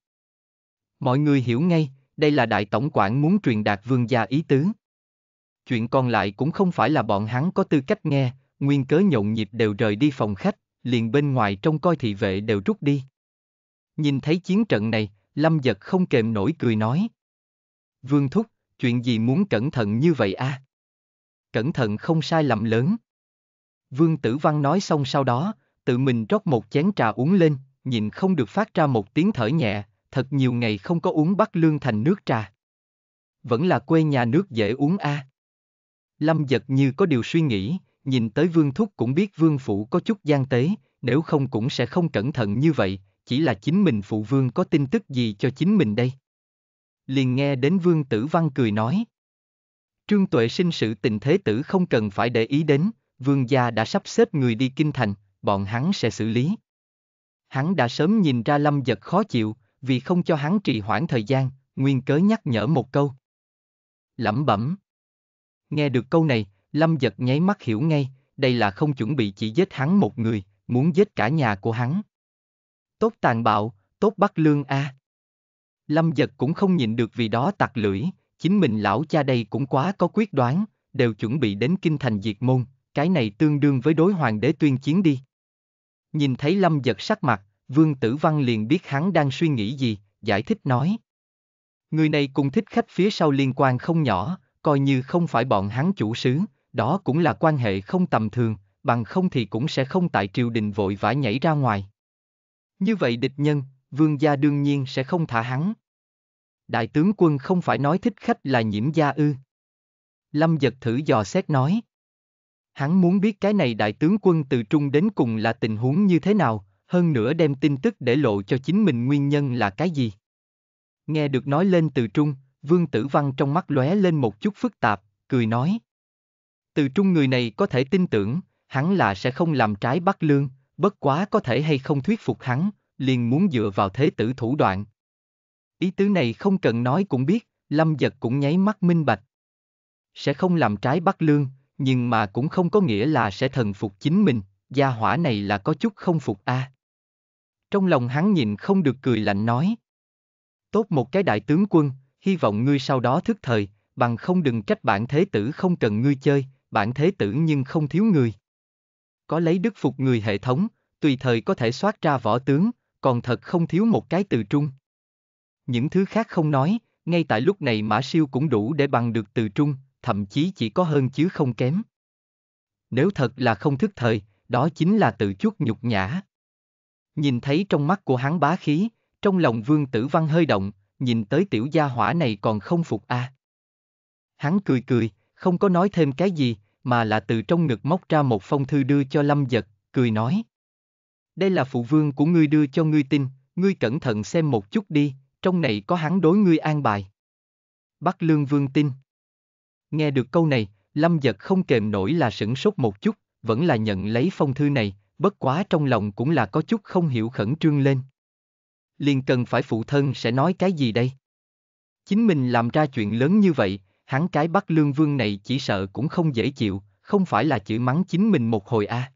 Mọi người hiểu ngay, đây là đại tổng quản muốn truyền đạt vương gia ý tứ. Chuyện còn lại cũng không phải là bọn hắn có tư cách nghe, nguyên cớ nhộn nhịp đều rời đi phòng khách, liền bên ngoài trông coi thị vệ đều rút đi. Nhìn thấy chiến trận này, Lâm Giật không kềm nổi cười nói. Vương Thúc, chuyện gì muốn cẩn thận như vậy a? À? Cẩn thận không sai lầm lớn. Vương Tử Văn nói xong sau đó, tự mình rót một chén trà uống lên, nhìn không được phát ra một tiếng thở nhẹ, thật nhiều ngày không có uống Bắc Lương thành nước trà. Vẫn là quê nhà nước dễ uống a. À. Lâm giật như có điều suy nghĩ, nhìn tới vương thúc cũng biết vương phụ có chút gian tế, nếu không cũng sẽ không cẩn thận như vậy, chỉ là chính mình phụ vương có tin tức gì cho chính mình đây. Liền nghe đến vương tử văn cười nói. Trương Tuệ sinh sự tình thế tử không cần phải để ý đến, vương gia đã sắp xếp người đi kinh thành, bọn hắn sẽ xử lý. Hắn đã sớm nhìn ra lâm giật khó chịu, vì không cho hắn trì hoãn thời gian, nguyên cớ nhắc nhở một câu. Lẩm bẩm. Nghe được câu này, Lâm giật nháy mắt hiểu ngay, đây là không chuẩn bị chỉ giết hắn một người, muốn giết cả nhà của hắn. Tốt tàn bạo, tốt bắt lương a. À. Lâm giật cũng không nhịn được vì đó tặc lưỡi, chính mình lão cha đây cũng quá có quyết đoán, đều chuẩn bị đến kinh thành diệt môn, cái này tương đương với đối hoàng đế tuyên chiến đi. Nhìn thấy Lâm giật sắc mặt, Vương Tử Văn liền biết hắn đang suy nghĩ gì, giải thích nói. Người này cùng thích khách phía sau liên quan không nhỏ, coi như không phải bọn hắn chủ sứ, đó cũng là quan hệ không tầm thường, bằng không thì cũng sẽ không tại triều đình vội vã nhảy ra ngoài. Như vậy địch nhân, vương gia đương nhiên sẽ không thả hắn. Đại tướng quân không phải nói thích khách là nhiễm gia ư. Lâm giật thử dò xét nói. Hắn muốn biết cái này đại tướng quân từ trung đến cùng là tình huống như thế nào, hơn nữa đem tin tức để lộ cho chính mình nguyên nhân là cái gì. Nghe được nói lên từ trung, Vương Tử Văn trong mắt lóe lên một chút phức tạp, cười nói. Từ trung người này có thể tin tưởng, hắn là sẽ không làm trái bắt Lương, bất quá có thể hay không thuyết phục hắn, liền muốn dựa vào thế tử thủ đoạn. Ý tứ này không cần nói cũng biết, Lâm Giật cũng nháy mắt minh bạch. Sẽ không làm trái bắt Lương, nhưng mà cũng không có nghĩa là sẽ thần phục chính mình, gia hỏa này là có chút không phục a. À. Trong lòng hắn nhìn không được cười lạnh nói. Tốt một cái đại tướng quân, hy vọng ngươi sau đó thức thời, bằng không đừng trách bản thế tử không cần ngươi chơi, bản thế tử nhưng không thiếu người. Có lấy đức phục người hệ thống, tùy thời có thể soát ra võ tướng, còn thật không thiếu một cái từ trung. Những thứ khác không nói, ngay tại lúc này Mã Siêu cũng đủ để bằng được từ trung, thậm chí chỉ có hơn chứ không kém. Nếu thật là không thức thời, đó chính là tự chuốc nhục nhã. Nhìn thấy trong mắt của hắn bá khí, trong lòng vương tử văn hơi động, nhìn tới tiểu gia hỏa này còn không phục a. À. Hắn cười cười, không có nói thêm cái gì, mà là từ trong ngực móc ra một phong thư đưa cho Lâm Giật, cười nói. Đây là phụ vương của ngươi đưa cho ngươi tin, ngươi cẩn thận xem một chút đi, trong này có hắn đối ngươi an bài. Bắc Lương Vương tin. Nghe được câu này, Lâm Giật không kềm nổi là sửng sốt một chút, vẫn là nhận lấy phong thư này, bất quá trong lòng cũng là có chút không hiểu khẩn trương lên. Liền cần phải phụ thân sẽ nói cái gì đây? Chính mình làm ra chuyện lớn như vậy, hắn cái bắt lương vương này chỉ sợ cũng không dễ chịu, không phải là chữ mắng chính mình một hồi a. À.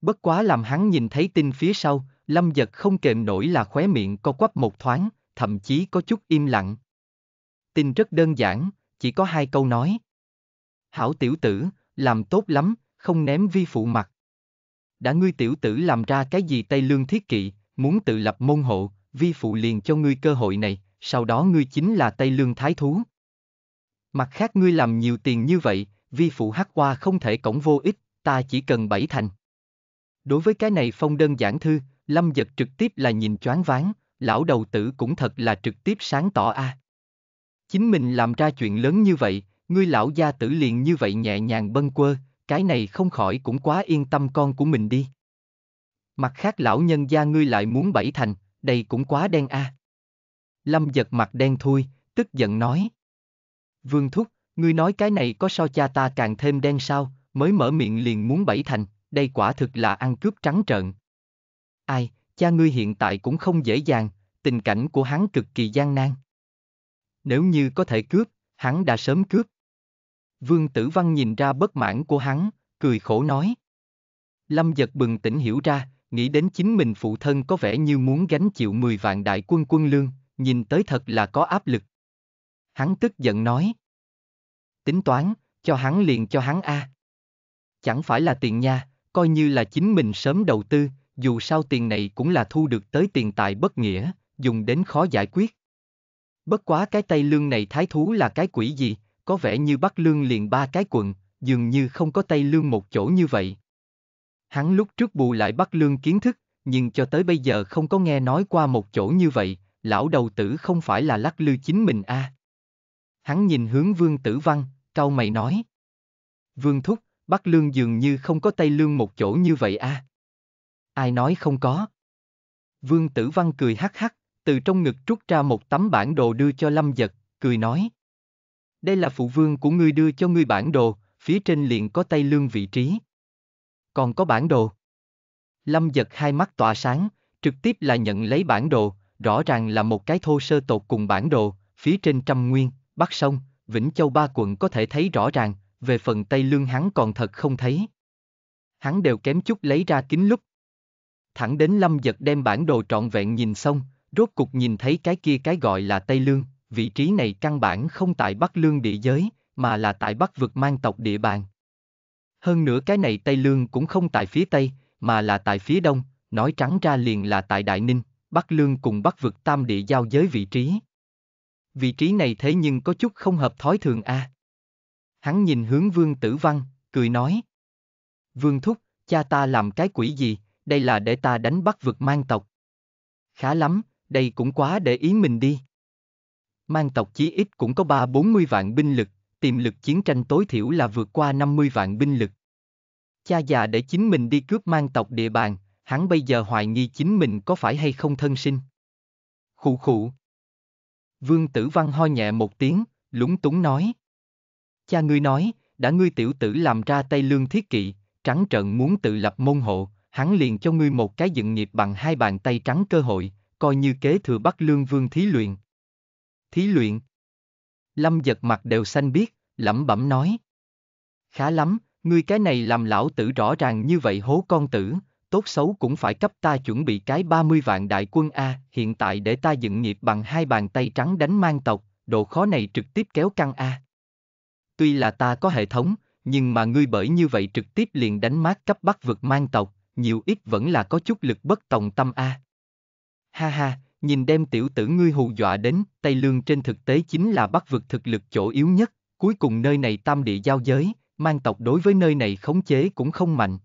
Bất quá làm hắn nhìn thấy tin phía sau, lâm giật không kềm nổi là khóe miệng co quắp một thoáng, thậm chí có chút im lặng. Tin rất đơn giản, chỉ có hai câu nói. Hảo tiểu tử, làm tốt lắm, không ném vi phụ mặt đã ngươi tiểu tử làm ra cái gì Tây Lương Thiết Kỵ, muốn tự lập môn hộ, vi phụ liền cho ngươi cơ hội này, sau đó ngươi chính là Tây Lương Thái Thú. Mặt khác ngươi làm nhiều tiền như vậy, vi phụ hắc qua không thể cổng vô ích, ta chỉ cần bảy thành. Đối với cái này phong đơn giản thư, Lâm giật trực tiếp là nhìn choáng váng, lão đầu tử cũng thật là trực tiếp sáng tỏ a. À. Chính mình làm ra chuyện lớn như vậy, ngươi lão gia tử liền như vậy nhẹ nhàng bâng quơ, cái này không khỏi cũng quá yên tâm con của mình đi. Mặt khác lão nhân gia ngươi lại muốn bảy thành, đây cũng quá đen a. À. Lâm giật mặt đen thui, tức giận nói. Vương Thúc, ngươi nói cái này có sao cha ta càng thêm đen sao, mới mở miệng liền muốn bảy thành, đây quả thực là ăn cướp trắng trợn. Ai, cha ngươi hiện tại cũng không dễ dàng, tình cảnh của hắn cực kỳ gian nan. Nếu như có thể cướp, hắn đã sớm cướp. Vương Tử Văn nhìn ra bất mãn của hắn, cười khổ nói. Lâm giật bừng tỉnh hiểu ra, nghĩ đến chính mình phụ thân có vẻ như muốn gánh chịu 10 vạn đại quân quân lương, nhìn tới thật là có áp lực. Hắn tức giận nói. Tính toán, cho hắn liền cho hắn a. Chẳng phải là tiền nha, coi như là chính mình sớm đầu tư, dù sao tiền này cũng là thu được tới tiền tài bất nghĩa, dùng đến khó giải quyết. Bất quá cái tay lương này thái thú là cái quỷ gì, có vẻ như bắt Lương liền ba cái quần, dường như không có tay Lương một chỗ như vậy. Hắn lúc trước bù lại bắt Lương kiến thức, nhưng cho tới bây giờ không có nghe nói qua một chỗ như vậy, lão đầu tử không phải là lắc lư chính mình a. À. Hắn nhìn hướng Vương Tử Văn, cau mày nói. Vương Thúc, bắt Lương dường như không có tay Lương một chỗ như vậy a. À. Ai nói không có? Vương Tử Văn cười hắc hắc, từ trong ngực trút ra một tấm bản đồ đưa cho Lâm Giật, cười nói. Đây là phụ vương của ngươi đưa cho ngươi bản đồ, phía trên liền có Tây Lương vị trí. Còn có bản đồ. Lâm giật hai mắt tỏa sáng, trực tiếp là nhận lấy bản đồ, rõ ràng là một cái thô sơ tột cùng bản đồ, phía trên trăm nguyên, bắc sông, Vĩnh Châu ba quận có thể thấy rõ ràng, về phần Tây Lương hắn còn thật không thấy. Hắn đều kém chút lấy ra kính lúc. Thẳng đến Lâm giật đem bản đồ trọn vẹn nhìn xong, rốt cục nhìn thấy cái kia cái gọi là Tây Lương, vị trí này căn bản không tại Bắc Lương địa giới, mà là tại Bắc vực mang tộc địa bàn. Hơn nữa cái này Tây Lương cũng không tại phía Tây, mà là tại phía Đông, nói trắng ra liền là tại Đại Ninh, Bắc Lương cùng Bắc vực tam địa giao giới vị trí. Vị trí này thế nhưng có chút không hợp thói thường a. À. Hắn nhìn hướng Vương Tử Văn, cười nói. Vương Thúc, cha ta làm cái quỷ gì, đây là để ta đánh Bắc vực mang tộc. Khá lắm, đây cũng quá để ý mình đi mang tộc chí ít cũng có 3-40 vạn binh lực, tiềm lực chiến tranh tối thiểu là vượt qua 50 vạn binh lực. Cha già để chính mình đi cướp mang tộc địa bàn, hắn bây giờ hoài nghi chính mình có phải hay không thân sinh. Khụ khụ. Vương Tử Văn ho nhẹ một tiếng, lúng túng nói. Cha ngươi nói, đã ngươi tiểu tử làm ra tay lương thiết kỵ, trắng trợn muốn tự lập môn hộ, hắn liền cho ngươi một cái dựng nghiệp bằng hai bàn tay trắng cơ hội, coi như kế thừa bắt lương vương thí luyện thí luyện. Lâm giật mặt đều xanh biết, lẩm bẩm nói. Khá lắm, ngươi cái này làm lão tử rõ ràng như vậy hố con tử, tốt xấu cũng phải cấp ta chuẩn bị cái 30 vạn đại quân A, hiện tại để ta dựng nghiệp bằng hai bàn tay trắng đánh mang tộc, độ khó này trực tiếp kéo căng A. Tuy là ta có hệ thống, nhưng mà ngươi bởi như vậy trực tiếp liền đánh mát cấp bắt vực mang tộc, nhiều ít vẫn là có chút lực bất tòng tâm A. Ha ha, nhìn đem tiểu tử ngươi hù dọa đến, Tây Lương trên thực tế chính là bắc vực thực lực chỗ yếu nhất, cuối cùng nơi này tam địa giao giới, mang tộc đối với nơi này khống chế cũng không mạnh.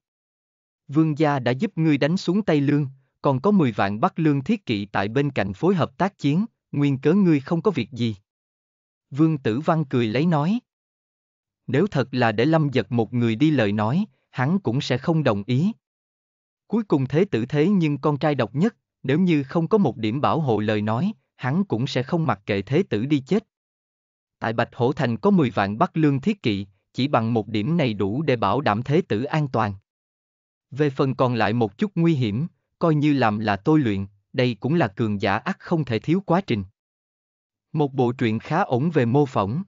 Vương gia đã giúp ngươi đánh xuống Tây Lương, còn có 10 vạn Bắc Lương thiết kỵ tại bên cạnh phối hợp tác chiến, nguyên cớ ngươi không có việc gì. Vương Tử Văn cười lấy nói. Nếu thật là để lâm giật một người đi lời nói, hắn cũng sẽ không đồng ý. Cuối cùng thế tử thế nhưng con trai độc nhất, nếu như không có một điểm bảo hộ lời nói, hắn cũng sẽ không mặc kệ thế tử đi chết. Tại Bạch Hổ Thành có 10 vạn Bắc Lương thiết kỵ, chỉ bằng một điểm này đủ để bảo đảm thế tử an toàn. Về phần còn lại một chút nguy hiểm, coi như làm là tôi luyện, đây cũng là cường giả ắt không thể thiếu quá trình. Một bộ truyện khá ổn về mô phỏng.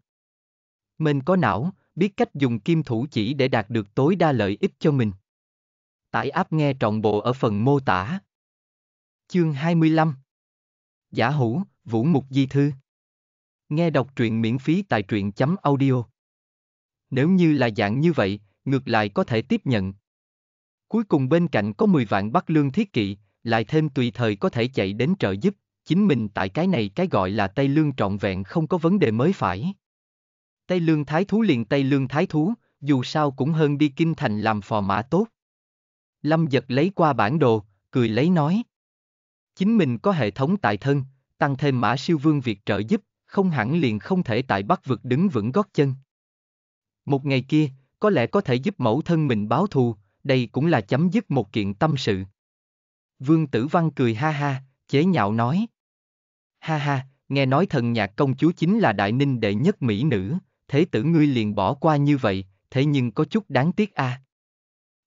Mình có não, biết cách dùng kim thủ chỉ để đạt được tối đa lợi ích cho mình. Tải áp nghe trọn bộ ở phần mô tả. Chương 25 Giả hữu, Vũ Mục Di Thư Nghe đọc truyện miễn phí tại truyện chấm audio Nếu như là dạng như vậy, ngược lại có thể tiếp nhận. Cuối cùng bên cạnh có 10 vạn bắt lương thiết kỵ, lại thêm tùy thời có thể chạy đến trợ giúp, chính mình tại cái này cái gọi là Tây Lương trọn vẹn không có vấn đề mới phải. Tây Lương Thái Thú liền Tây Lương Thái Thú, dù sao cũng hơn đi kinh thành làm phò mã tốt. Lâm giật lấy qua bản đồ, cười lấy nói chính mình có hệ thống tại thân, tăng thêm mã siêu vương việc trợ giúp, không hẳn liền không thể tại bắc vực đứng vững gót chân. Một ngày kia, có lẽ có thể giúp mẫu thân mình báo thù, đây cũng là chấm dứt một kiện tâm sự. Vương Tử Văn cười ha ha, chế nhạo nói. Ha ha, nghe nói thần nhạc công chúa chính là đại ninh đệ nhất mỹ nữ, thế tử ngươi liền bỏ qua như vậy, thế nhưng có chút đáng tiếc a. À.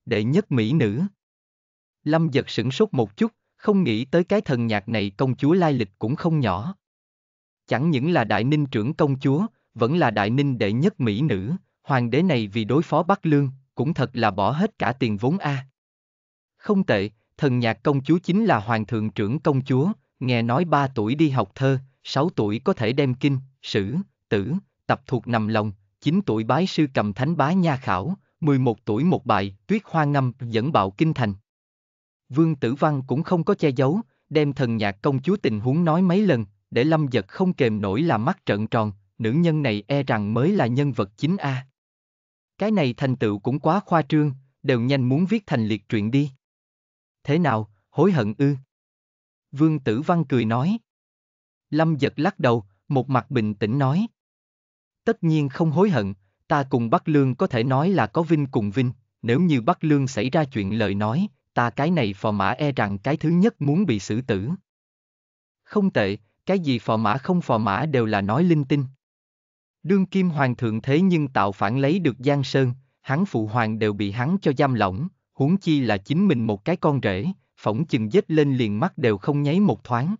Đệ nhất mỹ nữ. Lâm giật sửng sốt một chút, không nghĩ tới cái thần nhạc này công chúa lai lịch cũng không nhỏ. Chẳng những là đại ninh trưởng công chúa, vẫn là đại ninh đệ nhất mỹ nữ, hoàng đế này vì đối phó Bắc Lương, cũng thật là bỏ hết cả tiền vốn A. Không tệ, thần nhạc công chúa chính là hoàng thượng trưởng công chúa, nghe nói 3 tuổi đi học thơ, 6 tuổi có thể đem kinh, sử, tử, tập thuộc nằm lòng, 9 tuổi bái sư cầm thánh bá nha khảo, 11 tuổi một bài, tuyết hoa ngâm, dẫn bạo kinh thành. Vương Tử Văn cũng không có che giấu, đem thần nhạc công chúa tình huống nói mấy lần, để lâm giật không kềm nổi là mắt trợn tròn, nữ nhân này e rằng mới là nhân vật chính A. Cái này thành tựu cũng quá khoa trương, đều nhanh muốn viết thành liệt truyện đi. Thế nào, hối hận ư? Vương Tử Văn cười nói. Lâm giật lắc đầu, một mặt bình tĩnh nói. Tất nhiên không hối hận, ta cùng Bắc Lương có thể nói là có vinh cùng vinh, nếu như Bắc Lương xảy ra chuyện lời nói, ta cái này phò mã e rằng cái thứ nhất muốn bị xử tử. Không tệ, cái gì phò mã không phò mã đều là nói linh tinh. Đương kim hoàng thượng thế nhưng tạo phản lấy được Giang Sơn, hắn phụ hoàng đều bị hắn cho giam lỏng, huống chi là chính mình một cái con rể, phỏng chừng dết lên liền mắt đều không nháy một thoáng.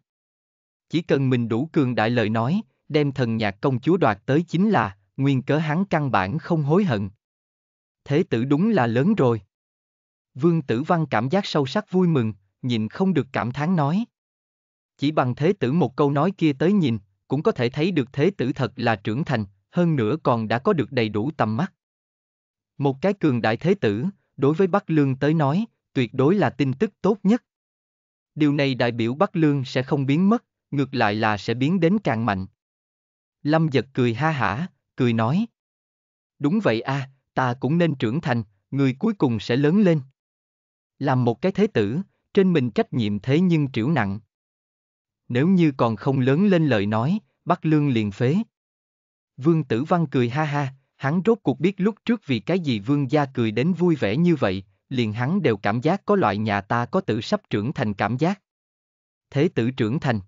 Chỉ cần mình đủ cường đại lời nói, đem thần nhạc công chúa đoạt tới chính là, nguyên cớ hắn căn bản không hối hận. Thế tử đúng là lớn rồi. Vương Tử Văn cảm giác sâu sắc vui mừng, nhìn không được cảm thán nói. Chỉ bằng thế tử một câu nói kia tới nhìn, cũng có thể thấy được thế tử thật là trưởng thành, hơn nữa còn đã có được đầy đủ tầm mắt. Một cái cường đại thế tử, đối với Bắc Lương tới nói, tuyệt đối là tin tức tốt nhất. Điều này đại biểu Bắc Lương sẽ không biến mất, ngược lại là sẽ biến đến càng mạnh. Lâm giật cười ha hả, cười nói. Đúng vậy a, à, ta cũng nên trưởng thành, người cuối cùng sẽ lớn lên. Làm một cái thế tử, trên mình trách nhiệm thế nhưng triểu nặng. Nếu như còn không lớn lên lời nói, bắt Lương liền phế. Vương Tử Văn cười ha ha, hắn rốt cuộc biết lúc trước vì cái gì Vương gia cười đến vui vẻ như vậy, liền hắn đều cảm giác có loại nhà ta có tử sắp trưởng thành cảm giác. Thế tử trưởng thành.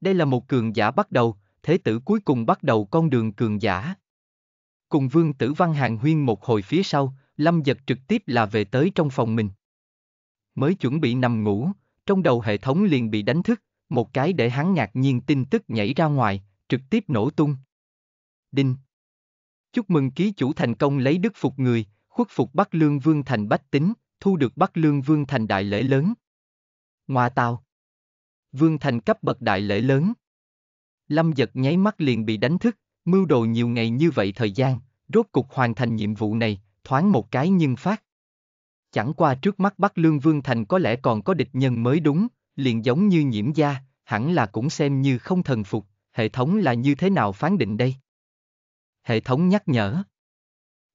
Đây là một cường giả bắt đầu, thế tử cuối cùng bắt đầu con đường cường giả. Cùng Vương Tử Văn Hàng huyên một hồi phía sau, Lâm Giật trực tiếp là về tới trong phòng mình mới chuẩn bị nằm ngủ, trong đầu hệ thống liền bị đánh thức, một cái để hắn ngạc nhiên tin tức nhảy ra ngoài, trực tiếp nổ tung. Đinh. Chúc mừng ký chủ thành công lấy đức phục người, khuất phục Bắc Lương Vương thành bách tính, thu được Bắc Lương Vương thành đại lễ lớn. Ngoa tao. Vương thành cấp bậc đại lễ lớn. Lâm giật nháy mắt liền bị đánh thức, mưu đồ nhiều ngày như vậy thời gian, rốt cục hoàn thành nhiệm vụ này, thoáng một cái nhưng phát. Chẳng qua trước mắt Bắc Lương Vương Thành có lẽ còn có địch nhân mới đúng, liền giống như nhiễm gia, hẳn là cũng xem như không thần phục, hệ thống là như thế nào phán định đây? Hệ thống nhắc nhở.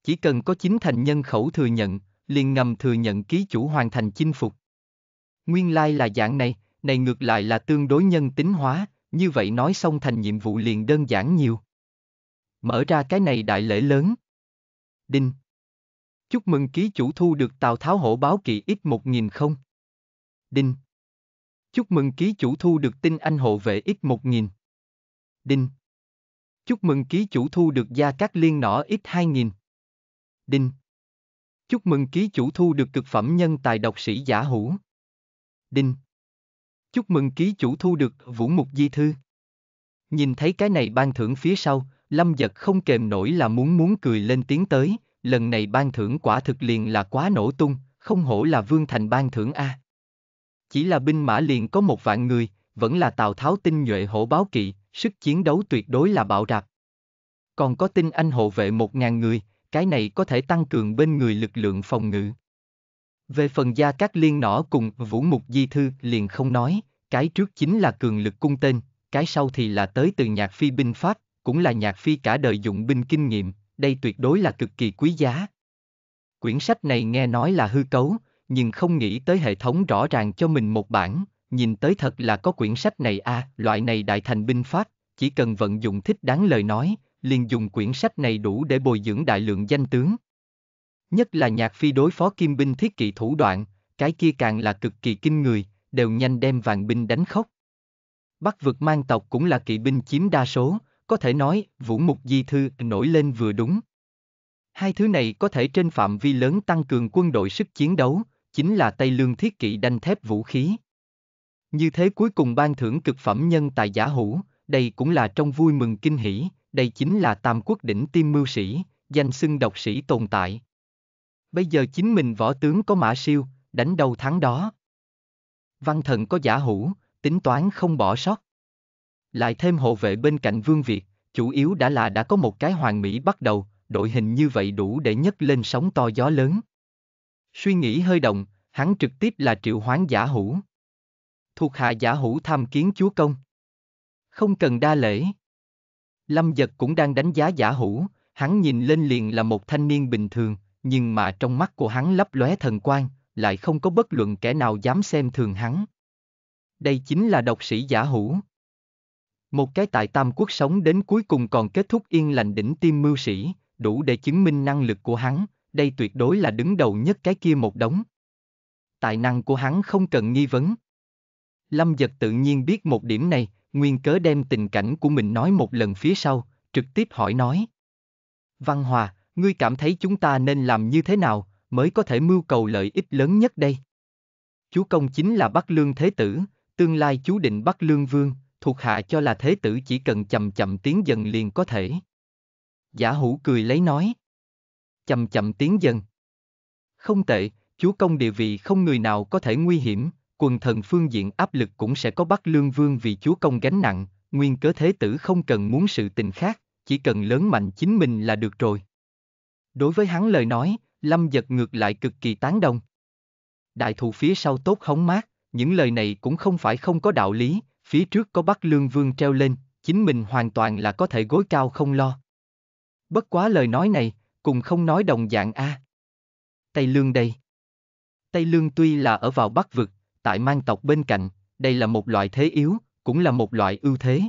Chỉ cần có chính thành nhân khẩu thừa nhận, liền ngầm thừa nhận ký chủ hoàn thành chinh phục. Nguyên lai là dạng này, này ngược lại là tương đối nhân tính hóa, như vậy nói xong thành nhiệm vụ liền đơn giản nhiều. Mở ra cái này đại lễ lớn. Đinh, Chúc mừng ký chủ thu được Tào Tháo hổ báo kỵ X1000 không? Đinh. Chúc mừng ký chủ thu được tinh anh hộ vệ X1000. Đinh. Chúc mừng ký chủ thu được gia các liên nỏ X2000. Đinh. Chúc mừng ký chủ thu được cực phẩm nhân tài độc sĩ giả hữu. Đinh. Chúc mừng ký chủ thu được vũ mục di thư. Nhìn thấy cái này ban thưởng phía sau, Lâm Giật không kềm nổi là muốn muốn cười lên tiếng tới, lần này ban thưởng quả thực liền là quá nổ tung, không hổ là vương thành ban thưởng A. Chỉ là binh mã liền có một vạn người, vẫn là Tào Tháo tinh nhuệ hổ báo kỵ, sức chiến đấu tuyệt đối là bạo rạp. Còn có tinh anh hộ vệ một ngàn người, cái này có thể tăng cường bên người lực lượng phòng ngự. Về phần gia các liên nỏ cùng vũ mục di thư liền không nói, cái trước chính là cường lực cung tên, cái sau thì là tới từ nhạc phi binh pháp, cũng là nhạc phi cả đời dụng binh kinh nghiệm, đây tuyệt đối là cực kỳ quý giá. Quyển sách này nghe nói là hư cấu, nhưng không nghĩ tới hệ thống rõ ràng cho mình một bản, nhìn tới thật là có quyển sách này a, à, loại này đại thành binh pháp, chỉ cần vận dụng thích đáng lời nói, liền dùng quyển sách này đủ để bồi dưỡng đại lượng danh tướng. Nhất là nhạc phi đối phó kim binh thiết kỵ thủ đoạn, cái kia càng là cực kỳ kinh người, đều nhanh đem vàng binh đánh khóc. Bắc vực mang tộc cũng là kỵ binh chiếm đa số, có thể nói, Vũ Mục Di Thư nổi lên vừa đúng. Hai thứ này có thể trên phạm vi lớn tăng cường quân đội sức chiến đấu, chính là Tây Lương thiết kỵ đanh thép vũ khí. Như thế cuối cùng ban thưởng cực phẩm nhân tài giả hữu, đây cũng là trong vui mừng kinh hỷ, đây chính là tam quốc đỉnh tiêm mưu sĩ, danh xưng độc sĩ tồn tại. Bây giờ chính mình võ tướng có mã siêu, đánh đầu thắng đó. Văn thần có giả hữu, tính toán không bỏ sót. Lại thêm hộ vệ bên cạnh Vương Việt, chủ yếu đã là đã có một cái hoàng mỹ bắt đầu, đội hình như vậy đủ để nhấc lên sóng to gió lớn. Suy nghĩ hơi động, hắn trực tiếp là triệu hoán giả hủ, Thuộc hạ giả hủ tham kiến chúa công. Không cần đa lễ. Lâm giật cũng đang đánh giá giả hủ, hắn nhìn lên liền là một thanh niên bình thường, nhưng mà trong mắt của hắn lấp lóe thần quan, lại không có bất luận kẻ nào dám xem thường hắn. Đây chính là độc sĩ giả hủ. Một cái tại Tam Quốc sống đến cuối cùng còn kết thúc yên lành đỉnh tim mưu sĩ, đủ để chứng minh năng lực của hắn, đây tuyệt đối là đứng đầu nhất cái kia một đống. Tài năng của hắn không cần nghi vấn. Lâm Giật tự nhiên biết một điểm này, nguyên cớ đem tình cảnh của mình nói một lần phía sau, trực tiếp hỏi nói. Văn Hòa, ngươi cảm thấy chúng ta nên làm như thế nào mới có thể mưu cầu lợi ích lớn nhất đây? Chú Công chính là Bắc Lương Thế Tử, tương lai chú định Bắc Lương Vương, thuộc hạ cho là thế tử chỉ cần chậm chậm tiến dần liền có thể. Giả hữu cười lấy nói. Chậm chậm tiến dần. Không tệ, chúa công địa vị không người nào có thể nguy hiểm, quần thần phương diện áp lực cũng sẽ có bắt lương vương vì chúa công gánh nặng, nguyên cớ thế tử không cần muốn sự tình khác, chỉ cần lớn mạnh chính mình là được rồi. Đối với hắn lời nói, Lâm giật ngược lại cực kỳ tán đồng. Đại thù phía sau tốt không mát, những lời này cũng không phải không có đạo lý, phía trước có Bắc Lương Vương treo lên, chính mình hoàn toàn là có thể gối cao không lo. Bất quá lời nói này, cùng không nói đồng dạng a. À. Tây Lương đây. Tây Lương tuy là ở vào Bắc vực, tại mang tộc bên cạnh, đây là một loại thế yếu, cũng là một loại ưu thế.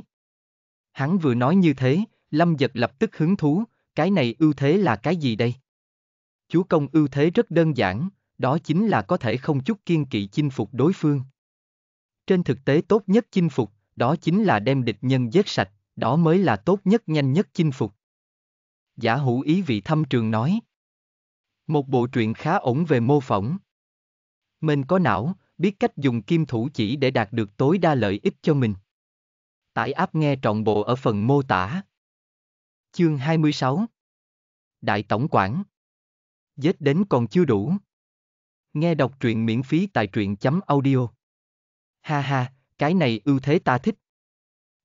Hắn vừa nói như thế, Lâm Giật lập tức hứng thú, cái này ưu thế là cái gì đây? Chúa công ưu thế rất đơn giản, đó chính là có thể không chút kiên kỵ chinh phục đối phương trên thực tế tốt nhất chinh phục, đó chính là đem địch nhân giết sạch, đó mới là tốt nhất nhanh nhất chinh phục. Giả hữu ý vị thăm trường nói. Một bộ truyện khá ổn về mô phỏng. Mình có não, biết cách dùng kim thủ chỉ để đạt được tối đa lợi ích cho mình. Tải áp nghe trọn bộ ở phần mô tả. Chương 26 Đại Tổng quản Dết đến còn chưa đủ. Nghe đọc truyện miễn phí tại truyện chấm audio ha ha, cái này ưu thế ta thích.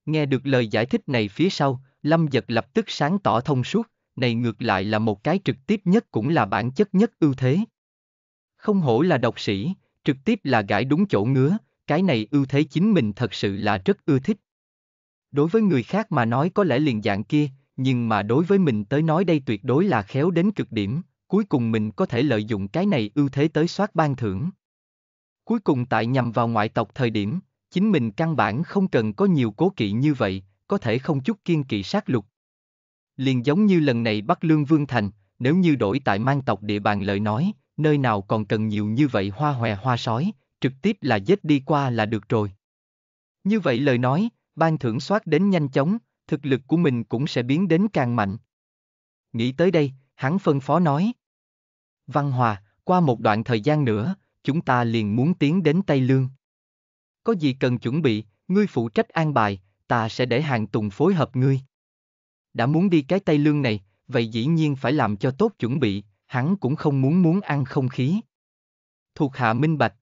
Nghe được lời giải thích này phía sau, Lâm Giật lập tức sáng tỏ thông suốt, này ngược lại là một cái trực tiếp nhất cũng là bản chất nhất ưu thế. Không hổ là độc sĩ, trực tiếp là gãi đúng chỗ ngứa, cái này ưu thế chính mình thật sự là rất ưa thích. Đối với người khác mà nói có lẽ liền dạng kia, nhưng mà đối với mình tới nói đây tuyệt đối là khéo đến cực điểm, cuối cùng mình có thể lợi dụng cái này ưu thế tới soát ban thưởng. Cuối cùng tại nhằm vào ngoại tộc thời điểm, chính mình căn bản không cần có nhiều cố kỵ như vậy, có thể không chút kiên kỵ sát lục. Liền giống như lần này bắt Lương Vương Thành, nếu như đổi tại mang tộc địa bàn lời nói, nơi nào còn cần nhiều như vậy hoa hòe hoa sói, trực tiếp là giết đi qua là được rồi. Như vậy lời nói, ban thưởng soát đến nhanh chóng, thực lực của mình cũng sẽ biến đến càng mạnh. Nghĩ tới đây, hắn phân phó nói. Văn Hòa, qua một đoạn thời gian nữa, chúng ta liền muốn tiến đến Tây Lương. Có gì cần chuẩn bị, ngươi phụ trách an bài, ta sẽ để hàng tùng phối hợp ngươi. Đã muốn đi cái Tây Lương này, vậy dĩ nhiên phải làm cho tốt chuẩn bị, hắn cũng không muốn muốn ăn không khí. Thuộc hạ minh bạch.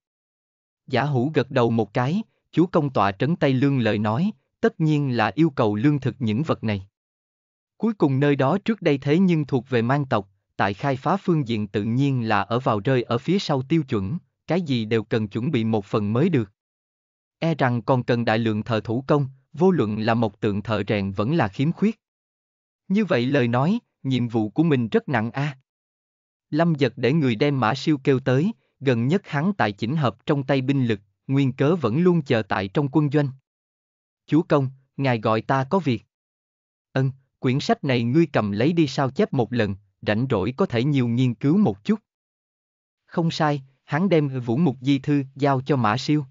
Giả hủ gật đầu một cái, chú công tọa trấn Tây Lương lời nói, tất nhiên là yêu cầu lương thực những vật này. Cuối cùng nơi đó trước đây thế nhưng thuộc về mang tộc, tại khai phá phương diện tự nhiên là ở vào rơi ở phía sau tiêu chuẩn cái gì đều cần chuẩn bị một phần mới được. E rằng còn cần đại lượng thợ thủ công, vô luận là một tượng thợ rèn vẫn là khiếm khuyết. Như vậy lời nói, nhiệm vụ của mình rất nặng a. À. Lâm giật để người đem mã siêu kêu tới, gần nhất hắn tại chỉnh hợp trong tay binh lực, nguyên cớ vẫn luôn chờ tại trong quân doanh. Chúa công, ngài gọi ta có việc. Ân, quyển sách này ngươi cầm lấy đi sao chép một lần, rảnh rỗi có thể nhiều nghiên cứu một chút. Không sai, hắn đem Vũ Mục Di Thư giao cho Mã Siêu.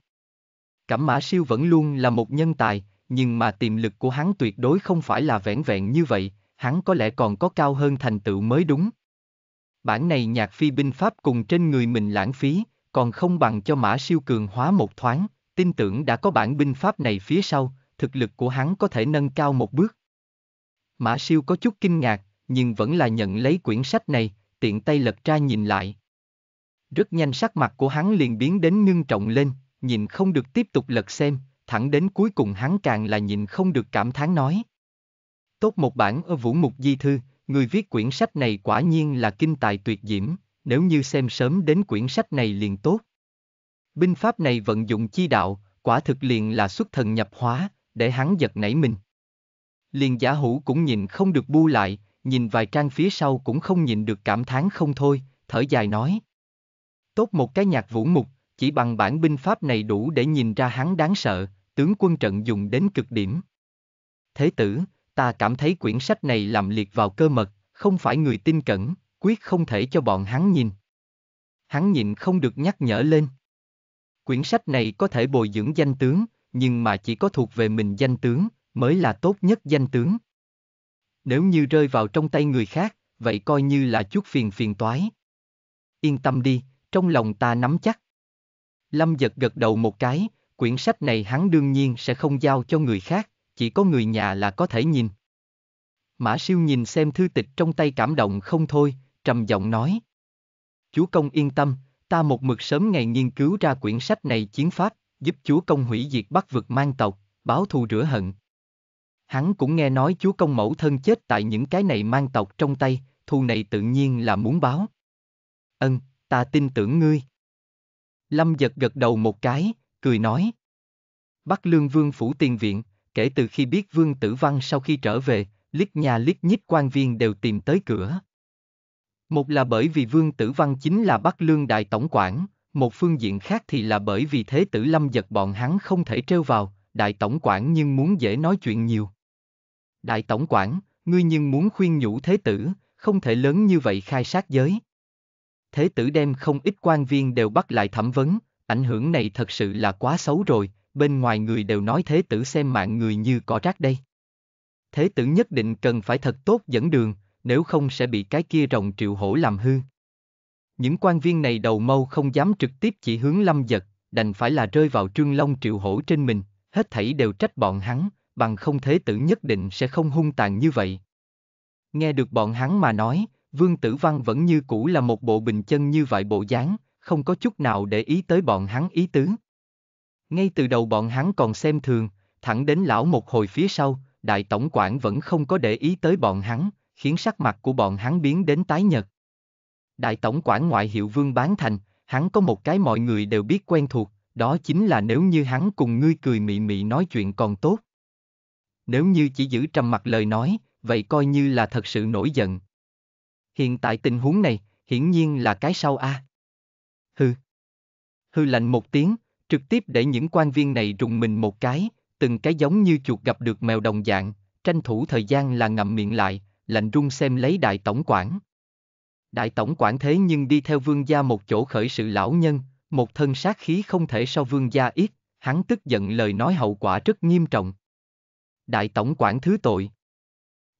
Cẩm Mã Siêu vẫn luôn là một nhân tài, nhưng mà tiềm lực của hắn tuyệt đối không phải là vẻn vẹn như vậy, hắn có lẽ còn có cao hơn thành tựu mới đúng. Bản này nhạc phi binh pháp cùng trên người mình lãng phí, còn không bằng cho Mã Siêu cường hóa một thoáng, tin tưởng đã có bản binh pháp này phía sau, thực lực của hắn có thể nâng cao một bước. Mã Siêu có chút kinh ngạc, nhưng vẫn là nhận lấy quyển sách này, tiện tay lật ra nhìn lại. Rất nhanh sắc mặt của hắn liền biến đến ngưng trọng lên, nhìn không được tiếp tục lật xem, thẳng đến cuối cùng hắn càng là nhìn không được cảm thán nói. Tốt một bản ở Vũ Mục Di Thư, người viết quyển sách này quả nhiên là kinh tài tuyệt diễm, nếu như xem sớm đến quyển sách này liền tốt. Binh pháp này vận dụng chi đạo, quả thực liền là xuất thần nhập hóa, để hắn giật nảy mình. Liền giả hữu cũng nhìn không được bu lại, nhìn vài trang phía sau cũng không nhìn được cảm thán không thôi, thở dài nói. Tốt một cái nhạc vũ mục, chỉ bằng bản binh pháp này đủ để nhìn ra hắn đáng sợ, tướng quân trận dùng đến cực điểm. Thế tử, ta cảm thấy quyển sách này làm liệt vào cơ mật, không phải người tin cẩn, quyết không thể cho bọn hắn nhìn. Hắn nhìn không được nhắc nhở lên. Quyển sách này có thể bồi dưỡng danh tướng, nhưng mà chỉ có thuộc về mình danh tướng, mới là tốt nhất danh tướng. Nếu như rơi vào trong tay người khác, vậy coi như là chút phiền phiền toái. Yên tâm đi, trong lòng ta nắm chắc. Lâm giật gật đầu một cái, quyển sách này hắn đương nhiên sẽ không giao cho người khác, chỉ có người nhà là có thể nhìn. Mã siêu nhìn xem thư tịch trong tay cảm động không thôi, trầm giọng nói. Chúa công yên tâm, ta một mực sớm ngày nghiên cứu ra quyển sách này chiến pháp, giúp chúa công hủy diệt bắt vực mang tộc, báo thù rửa hận. Hắn cũng nghe nói chúa công mẫu thân chết tại những cái này mang tộc trong tay, thù này tự nhiên là muốn báo. Ân, ta tin tưởng ngươi. Lâm giật gật đầu một cái, cười nói. Bắc lương vương phủ tiền viện, kể từ khi biết vương tử văn sau khi trở về, lít nhà lít nhít quan viên đều tìm tới cửa. Một là bởi vì vương tử văn chính là Bắc lương đại tổng quản, một phương diện khác thì là bởi vì thế tử lâm giật bọn hắn không thể trêu vào, đại tổng quản nhưng muốn dễ nói chuyện nhiều. Đại tổng quản, ngươi nhưng muốn khuyên nhủ thế tử, không thể lớn như vậy khai sát giới thế tử đem không ít quan viên đều bắt lại thẩm vấn, ảnh hưởng này thật sự là quá xấu rồi, bên ngoài người đều nói thế tử xem mạng người như cỏ rác đây. Thế tử nhất định cần phải thật tốt dẫn đường, nếu không sẽ bị cái kia rồng triệu hổ làm hư. Những quan viên này đầu mâu không dám trực tiếp chỉ hướng lâm giật, đành phải là rơi vào trương long triệu hổ trên mình, hết thảy đều trách bọn hắn, bằng không thế tử nhất định sẽ không hung tàn như vậy. Nghe được bọn hắn mà nói, Vương Tử Văn vẫn như cũ là một bộ bình chân như vậy bộ dáng, không có chút nào để ý tới bọn hắn ý tứ. Ngay từ đầu bọn hắn còn xem thường, thẳng đến lão một hồi phía sau, đại tổng quản vẫn không có để ý tới bọn hắn, khiến sắc mặt của bọn hắn biến đến tái nhật. Đại tổng quản ngoại hiệu Vương Bán Thành, hắn có một cái mọi người đều biết quen thuộc, đó chính là nếu như hắn cùng ngươi cười mị mị nói chuyện còn tốt. Nếu như chỉ giữ trầm mặt lời nói, vậy coi như là thật sự nổi giận, hiện tại tình huống này, hiển nhiên là cái sau a. À? Hừ. Hư lạnh một tiếng, trực tiếp để những quan viên này rùng mình một cái, từng cái giống như chuột gặp được mèo đồng dạng, tranh thủ thời gian là ngậm miệng lại, lạnh run xem lấy đại tổng quản. Đại tổng quản thế nhưng đi theo vương gia một chỗ khởi sự lão nhân, một thân sát khí không thể so vương gia ít, hắn tức giận lời nói hậu quả rất nghiêm trọng. Đại tổng quản thứ tội.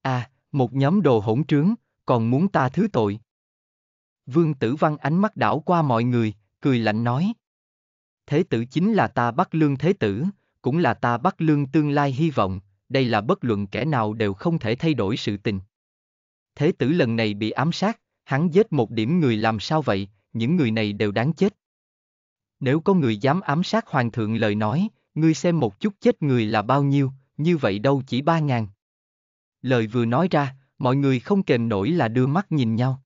a à, một nhóm đồ hỗn trướng, còn muốn ta thứ tội. Vương Tử Văn ánh mắt đảo qua mọi người, cười lạnh nói. Thế tử chính là ta bắt lương thế tử, cũng là ta bắt lương tương lai hy vọng, đây là bất luận kẻ nào đều không thể thay đổi sự tình. Thế tử lần này bị ám sát, hắn giết một điểm người làm sao vậy, những người này đều đáng chết. Nếu có người dám ám sát hoàng thượng lời nói, ngươi xem một chút chết người là bao nhiêu, như vậy đâu chỉ ba ngàn. Lời vừa nói ra, mọi người không kềm nổi là đưa mắt nhìn nhau.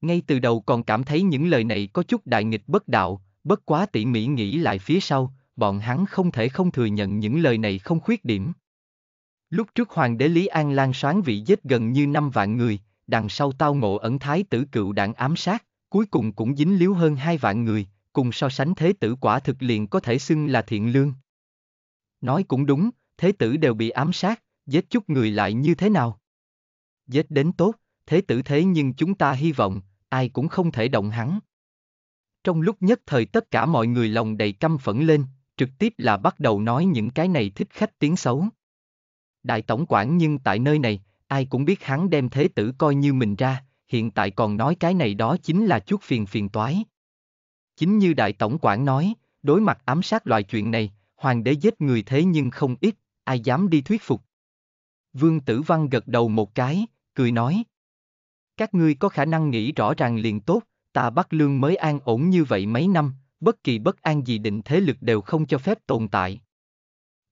Ngay từ đầu còn cảm thấy những lời này có chút đại nghịch bất đạo, bất quá tỉ mỉ nghĩ lại phía sau, bọn hắn không thể không thừa nhận những lời này không khuyết điểm. Lúc trước hoàng đế Lý An lan soán vị giết gần như 5 vạn người, đằng sau tao ngộ ẩn thái tử cựu đảng ám sát, cuối cùng cũng dính líu hơn 2 vạn người, cùng so sánh thế tử quả thực liền có thể xưng là thiện lương. Nói cũng đúng, thế tử đều bị ám sát, giết chút người lại như thế nào? giết đến tốt, thế tử thế nhưng chúng ta hy vọng, ai cũng không thể động hắn. Trong lúc nhất thời tất cả mọi người lòng đầy căm phẫn lên, trực tiếp là bắt đầu nói những cái này thích khách tiếng xấu. Đại tổng quản nhưng tại nơi này, ai cũng biết hắn đem thế tử coi như mình ra, hiện tại còn nói cái này đó chính là chút phiền phiền toái. Chính như đại tổng quản nói, đối mặt ám sát loại chuyện này, hoàng đế giết người thế nhưng không ít, ai dám đi thuyết phục. Vương Tử Văn gật đầu một cái, cười nói. Các ngươi có khả năng nghĩ rõ ràng liền tốt, ta Bắc Lương mới an ổn như vậy mấy năm, bất kỳ bất an gì định thế lực đều không cho phép tồn tại.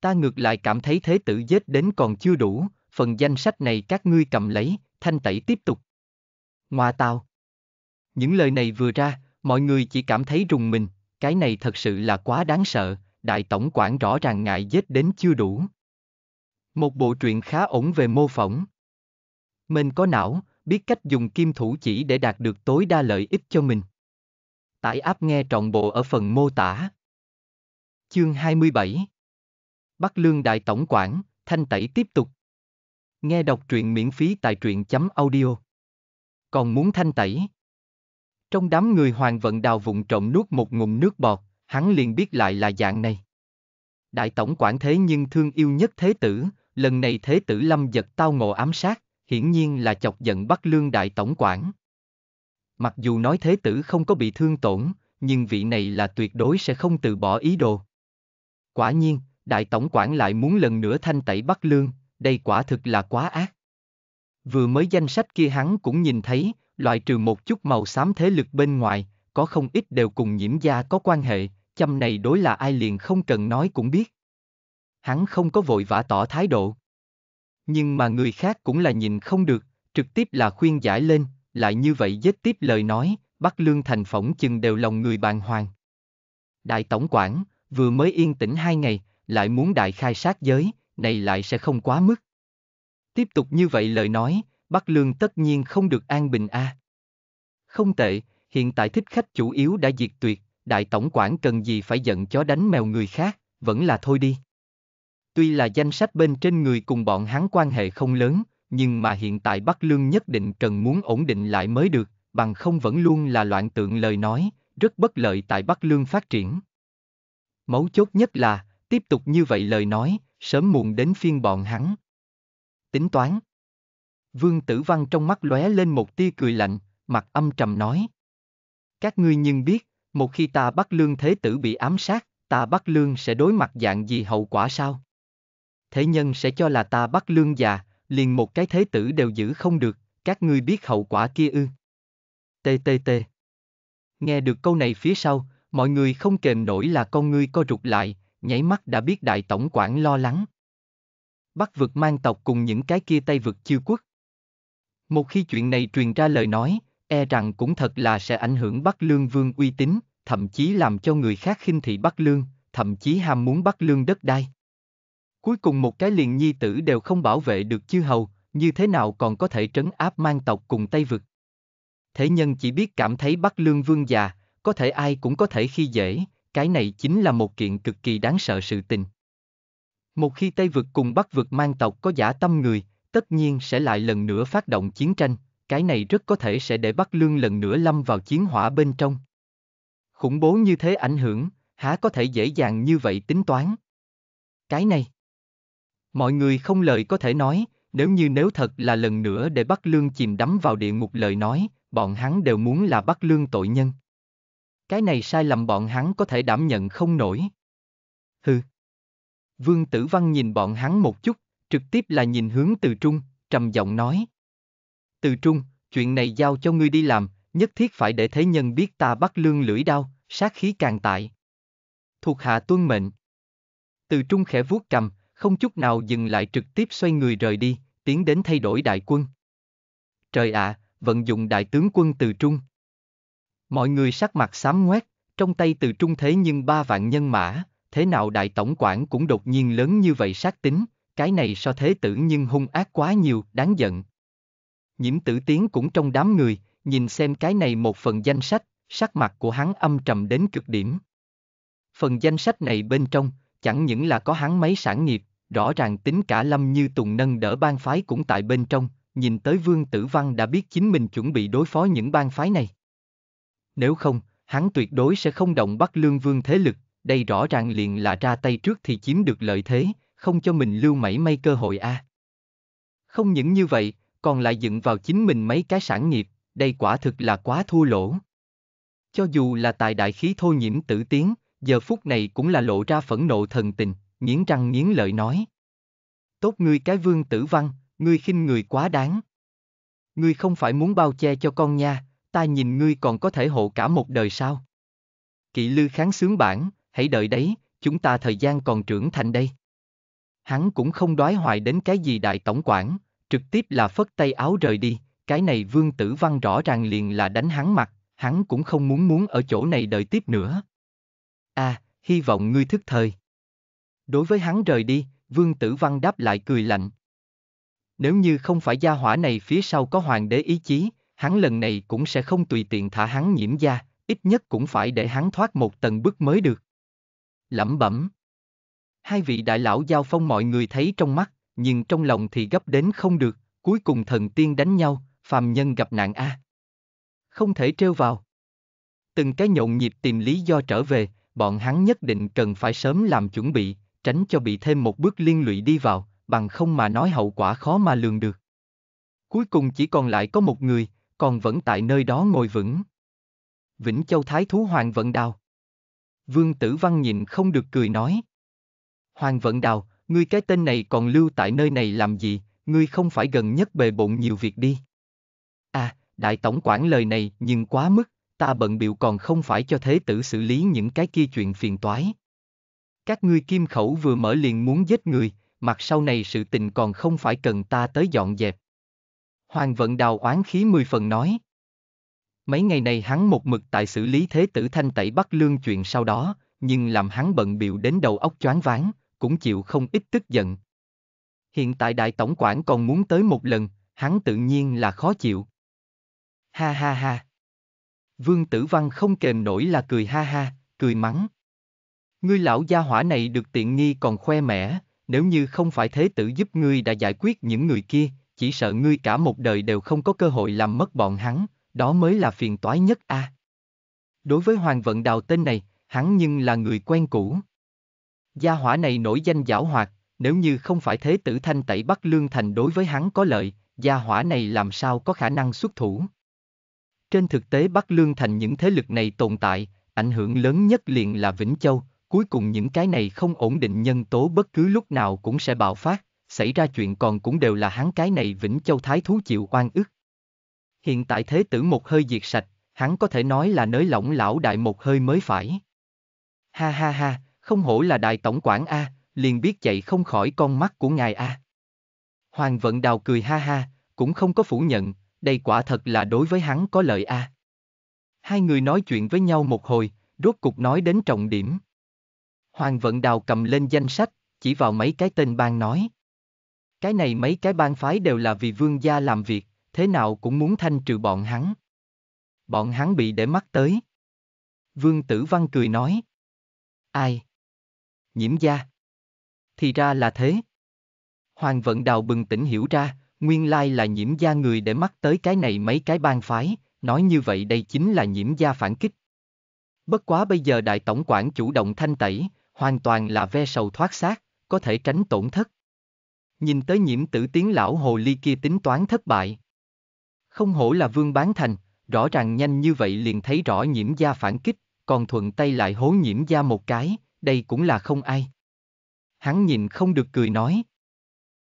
Ta ngược lại cảm thấy thế tử giết đến còn chưa đủ, phần danh sách này các ngươi cầm lấy, thanh tẩy tiếp tục. Ngoa tao. Những lời này vừa ra, mọi người chỉ cảm thấy rùng mình, cái này thật sự là quá đáng sợ, đại tổng quản rõ ràng ngại giết đến chưa đủ. Một bộ truyện khá ổn về mô phỏng. Mình có não, biết cách dùng kim thủ chỉ để đạt được tối đa lợi ích cho mình. Tải app nghe trọn bộ ở phần mô tả. Chương 27 Bắc Lương Đại Tổng Quản, Thanh Tẩy tiếp tục. Nghe đọc truyện miễn phí tại truyện.audio. chấm Còn muốn thanh tẩy? Trong đám người hoàng vận đào vụng trộm nuốt một ngụm nước bọt, hắn liền biết lại là dạng này. Đại Tổng Quản thế nhưng thương yêu nhất thế tử, lần này thế tử lâm giật tao ngộ ám sát hiển nhiên là chọc giận Bắc Lương đại tổng quản. Mặc dù nói thế tử không có bị thương tổn, nhưng vị này là tuyệt đối sẽ không từ bỏ ý đồ. Quả nhiên, đại tổng quản lại muốn lần nữa thanh tẩy Bắc Lương, đây quả thực là quá ác. Vừa mới danh sách kia hắn cũng nhìn thấy, loại trừ một chút màu xám thế lực bên ngoài, có không ít đều cùng nhiễm gia có quan hệ, chăm này đối là ai liền không cần nói cũng biết. Hắn không có vội vã tỏ thái độ nhưng mà người khác cũng là nhìn không được, trực tiếp là khuyên giải lên, lại như vậy giết tiếp lời nói, bắt Lương Thành phỏng chừng đều lòng người bàn hoàng. Đại Tổng quản vừa mới yên tĩnh hai ngày, lại muốn đại khai sát giới, này lại sẽ không quá mức. Tiếp tục như vậy lời nói, bắt Lương tất nhiên không được an bình a. À. Không tệ, hiện tại thích khách chủ yếu đã diệt tuyệt, đại tổng quản cần gì phải giận chó đánh mèo người khác, vẫn là thôi đi. Tuy là danh sách bên trên người cùng bọn hắn quan hệ không lớn, nhưng mà hiện tại Bắc Lương nhất định cần muốn ổn định lại mới được, bằng không vẫn luôn là loạn tượng lời nói, rất bất lợi tại Bắc Lương phát triển. Mấu chốt nhất là, tiếp tục như vậy lời nói, sớm muộn đến phiên bọn hắn. Tính toán. Vương Tử Văn trong mắt lóe lên một tia cười lạnh, mặt âm trầm nói. Các ngươi nhưng biết, một khi ta Bắc Lương Thế Tử bị ám sát, ta Bắc Lương sẽ đối mặt dạng gì hậu quả sao? thế nhân sẽ cho là ta bắt lương già, liền một cái thế tử đều giữ không được, các ngươi biết hậu quả kia ư. TTT Nghe được câu này phía sau, mọi người không kềm nổi là con ngươi co rụt lại, nháy mắt đã biết đại tổng quản lo lắng. bắt vực mang tộc cùng những cái kia Tây vực chiêu quốc. Một khi chuyện này truyền ra lời nói, e rằng cũng thật là sẽ ảnh hưởng bắt Lương Vương uy tín, thậm chí làm cho người khác khinh thị bắt Lương, thậm chí ham muốn bắt Lương đất đai. Cuối cùng một cái liền nhi tử đều không bảo vệ được chư hầu, như thế nào còn có thể trấn áp mang tộc cùng Tây Vực. Thế nhân chỉ biết cảm thấy Bắc Lương Vương già, có thể ai cũng có thể khi dễ, cái này chính là một kiện cực kỳ đáng sợ sự tình. Một khi Tây Vực cùng Bắc Vực mang tộc có giả tâm người, tất nhiên sẽ lại lần nữa phát động chiến tranh, cái này rất có thể sẽ để Bắc Lương lần nữa lâm vào chiến hỏa bên trong. Khủng bố như thế ảnh hưởng, há có thể dễ dàng như vậy tính toán. Cái này Mọi người không lời có thể nói, nếu như nếu thật là lần nữa để bắt Lương chìm đắm vào địa ngục lời nói, bọn hắn đều muốn là bắt Lương tội nhân. Cái này sai lầm bọn hắn có thể đảm nhận không nổi. Hừ. Vương Tử Văn nhìn bọn hắn một chút, trực tiếp là nhìn hướng Từ Trung, trầm giọng nói. Từ Trung, chuyện này giao cho ngươi đi làm, nhất thiết phải để thế nhân biết ta bắt lương lưỡi đau sát khí càng tại. Thuộc hạ tuân mệnh. Từ Trung khẽ vuốt cầm, không chút nào dừng lại trực tiếp xoay người rời đi, tiến đến thay đổi đại quân. Trời ạ, à, vận dụng đại tướng quân từ trung. Mọi người sắc mặt xám ngoét, trong tay từ trung thế nhưng ba vạn nhân mã, thế nào đại tổng quản cũng đột nhiên lớn như vậy sát tính, cái này so thế tử nhưng hung ác quá nhiều, đáng giận. Nhiễm tử tiến cũng trong đám người, nhìn xem cái này một phần danh sách, sắc mặt của hắn âm trầm đến cực điểm. Phần danh sách này bên trong, chẳng những là có hắn mấy sản nghiệp, rõ ràng tính cả Lâm Như Tùng nâng đỡ bang phái cũng tại bên trong, nhìn tới Vương Tử Văn đã biết chính mình chuẩn bị đối phó những bang phái này. Nếu không, hắn tuyệt đối sẽ không động bắt lương vương thế lực, đây rõ ràng liền là ra tay trước thì chiếm được lợi thế, không cho mình lưu mảy may cơ hội a. À. Không những như vậy, còn lại dựng vào chính mình mấy cái sản nghiệp, đây quả thực là quá thua lỗ. Cho dù là tài đại khí thô nhiễm tử tiến, giờ phút này cũng là lộ ra phẫn nộ thần tình, nghiến răng nghiến lợi nói. Tốt ngươi cái vương tử văn, ngươi khinh người quá đáng. Ngươi không phải muốn bao che cho con nha, ta nhìn ngươi còn có thể hộ cả một đời sao. Kỵ lư kháng sướng bản, hãy đợi đấy, chúng ta thời gian còn trưởng thành đây. Hắn cũng không đoái hoài đến cái gì đại tổng quản, trực tiếp là phất tay áo rời đi, cái này vương tử văn rõ ràng liền là đánh hắn mặt, hắn cũng không muốn muốn ở chỗ này đợi tiếp nữa. a à, hy vọng ngươi thức thời. Đối với hắn rời đi, Vương Tử Văn đáp lại cười lạnh. Nếu như không phải gia hỏa này phía sau có hoàng đế ý chí, hắn lần này cũng sẽ không tùy tiện thả hắn nhiễm gia, ít nhất cũng phải để hắn thoát một tầng bức mới được. Lẩm bẩm. Hai vị đại lão giao phong mọi người thấy trong mắt, nhưng trong lòng thì gấp đến không được, cuối cùng thần tiên đánh nhau, phàm nhân gặp nạn a. Không thể trêu vào. Từng cái nhộn nhịp tìm lý do trở về, bọn hắn nhất định cần phải sớm làm chuẩn bị, tránh cho bị thêm một bước liên lụy đi vào, bằng không mà nói hậu quả khó mà lường được. Cuối cùng chỉ còn lại có một người, còn vẫn tại nơi đó ngồi vững. Vĩnh Châu Thái Thú Hoàng Vận Đào. Vương Tử Văn nhìn không được cười nói. Hoàng Vận Đào, ngươi cái tên này còn lưu tại nơi này làm gì, ngươi không phải gần nhất bề bộn nhiều việc đi. À, đại tổng quản lời này nhưng quá mức, ta bận biểu còn không phải cho thế tử xử lý những cái kia chuyện phiền toái. Các ngươi kim khẩu vừa mở liền muốn giết người, mặt sau này sự tình còn không phải cần ta tới dọn dẹp. Hoàng vận đào oán khí mười phần nói. Mấy ngày này hắn một mực tại xử lý thế tử thanh tẩy bắt lương chuyện sau đó, nhưng làm hắn bận biểu đến đầu óc choáng váng, cũng chịu không ít tức giận. Hiện tại đại tổng quản còn muốn tới một lần, hắn tự nhiên là khó chịu. Ha ha ha. Vương Tử Văn không kềm nổi là cười ha ha, cười mắng. Ngươi lão gia hỏa này được tiện nghi còn khoe mẽ, nếu như không phải thế tử giúp ngươi đã giải quyết những người kia, chỉ sợ ngươi cả một đời đều không có cơ hội làm mất bọn hắn, đó mới là phiền toái nhất a. À. Đối với Hoàng Vận Đào tên này, hắn nhưng là người quen cũ. Gia hỏa này nổi danh giảo hoạt, nếu như không phải thế tử thanh tẩy Bắc Lương Thành đối với hắn có lợi, gia hỏa này làm sao có khả năng xuất thủ. Trên thực tế Bắc Lương Thành những thế lực này tồn tại, ảnh hưởng lớn nhất liền là Vĩnh Châu, cuối cùng những cái này không ổn định nhân tố bất cứ lúc nào cũng sẽ bạo phát, xảy ra chuyện còn cũng đều là hắn cái này Vĩnh Châu Thái Thú chịu oan ức. Hiện tại thế tử một hơi diệt sạch, hắn có thể nói là nới lỏng lão đại một hơi mới phải. Ha ha ha, không hổ là đại tổng quản A, liền biết chạy không khỏi con mắt của ngài A. Hoàng vận đào cười ha ha, cũng không có phủ nhận, đây quả thật là đối với hắn có lợi A. Hai người nói chuyện với nhau một hồi, rốt cục nói đến trọng điểm. Hoàng Vận Đào cầm lên danh sách, chỉ vào mấy cái tên bang nói. Cái này mấy cái bang phái đều là vì vương gia làm việc, thế nào cũng muốn thanh trừ bọn hắn. Bọn hắn bị để mắt tới. Vương Tử Văn cười nói. Ai? Nhiễm gia. Thì ra là thế. Hoàng Vận Đào bừng tỉnh hiểu ra, nguyên lai là nhiễm gia người để mắt tới cái này mấy cái bang phái, nói như vậy đây chính là nhiễm gia phản kích. Bất quá bây giờ đại tổng quản chủ động thanh tẩy, hoàn toàn là ve sầu thoát xác, có thể tránh tổn thất. Nhìn tới nhiễm tử tiếng lão hồ ly kia tính toán thất bại. Không hổ là vương bán thành, rõ ràng nhanh như vậy liền thấy rõ nhiễm gia phản kích, còn thuận tay lại hố nhiễm gia một cái, đây cũng là không ai. Hắn nhìn không được cười nói.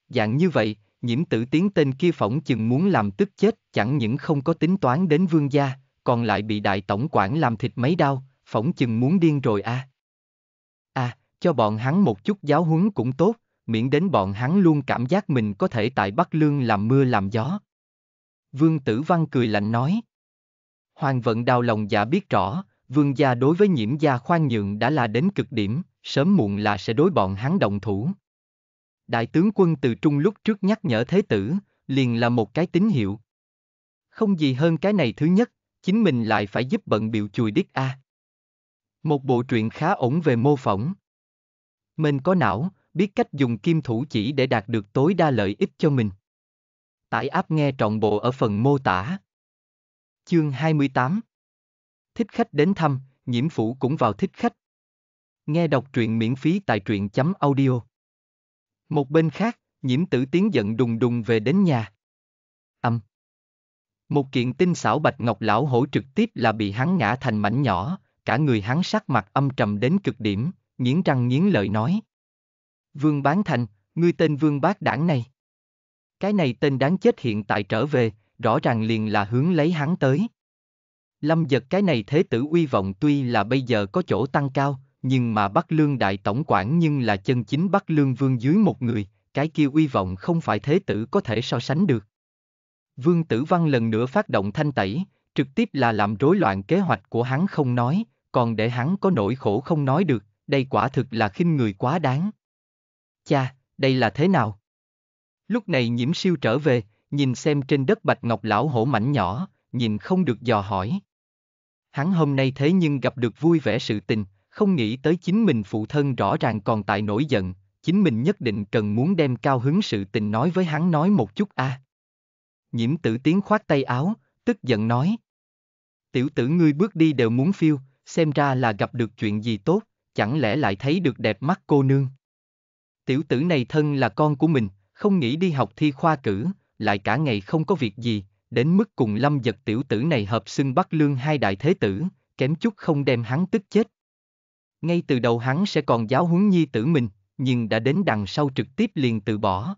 Dạng như vậy, nhiễm tử tiến tên kia phỏng chừng muốn làm tức chết, chẳng những không có tính toán đến vương gia, còn lại bị đại tổng quản làm thịt mấy đau, phỏng chừng muốn điên rồi a. À cho bọn hắn một chút giáo huấn cũng tốt, miễn đến bọn hắn luôn cảm giác mình có thể tại Bắc Lương làm mưa làm gió. Vương Tử Văn cười lạnh nói. Hoàng vận đau lòng giả biết rõ, vương gia đối với nhiễm gia khoan nhượng đã là đến cực điểm, sớm muộn là sẽ đối bọn hắn động thủ. Đại tướng quân từ trung lúc trước nhắc nhở thế tử, liền là một cái tín hiệu. Không gì hơn cái này thứ nhất, chính mình lại phải giúp bận biểu chùi đít a. À. Một bộ truyện khá ổn về mô phỏng. Mình có não, biết cách dùng kim thủ chỉ để đạt được tối đa lợi ích cho mình. Tải app nghe trọn bộ ở phần mô tả. Chương 28 Thích khách đến thăm, nhiễm phủ cũng vào thích khách. Nghe đọc truyện miễn phí tại truyện.audio chấm Một bên khác, nhiễm tử tiến giận đùng đùng về đến nhà. Âm Một kiện tinh xảo bạch ngọc lão hổ trực tiếp là bị hắn ngã thành mảnh nhỏ, cả người hắn sắc mặt âm trầm đến cực điểm, nghiến răng nghiến lợi nói. Vương Bán Thành, ngươi tên Vương Bác Đảng này. Cái này tên đáng chết hiện tại trở về, rõ ràng liền là hướng lấy hắn tới. Lâm giật cái này thế tử uy vọng tuy là bây giờ có chỗ tăng cao, nhưng mà Bắc Lương đại tổng quản nhưng là chân chính Bắc Lương vương dưới một người, cái kia uy vọng không phải thế tử có thể so sánh được. Vương Tử Văn lần nữa phát động thanh tẩy, trực tiếp là làm rối loạn kế hoạch của hắn không nói, còn để hắn có nỗi khổ không nói được, đây quả thực là khinh người quá đáng. Cha, đây là thế nào? Lúc này nhiễm siêu trở về, nhìn xem trên đất bạch ngọc lão hổ mảnh nhỏ, nhìn không được dò hỏi. Hắn hôm nay thế nhưng gặp được vui vẻ sự tình, không nghĩ tới chính mình phụ thân rõ ràng còn tại nổi giận, chính mình nhất định cần muốn đem cao hứng sự tình nói với hắn nói một chút a. À. Nhiễm tử tiến khoát tay áo, tức giận nói. Tiểu tử ngươi bước đi đều muốn phiêu, xem ra là gặp được chuyện gì tốt, chẳng lẽ lại thấy được đẹp mắt cô nương. Tiểu tử này thân là con của mình, không nghĩ đi học thi khoa cử, lại cả ngày không có việc gì, đến mức cùng lâm giật tiểu tử này hợp xưng bắt lương hai đại thế tử, kém chút không đem hắn tức chết. Ngay từ đầu hắn sẽ còn giáo huấn nhi tử mình, nhưng đã đến đằng sau trực tiếp liền từ bỏ.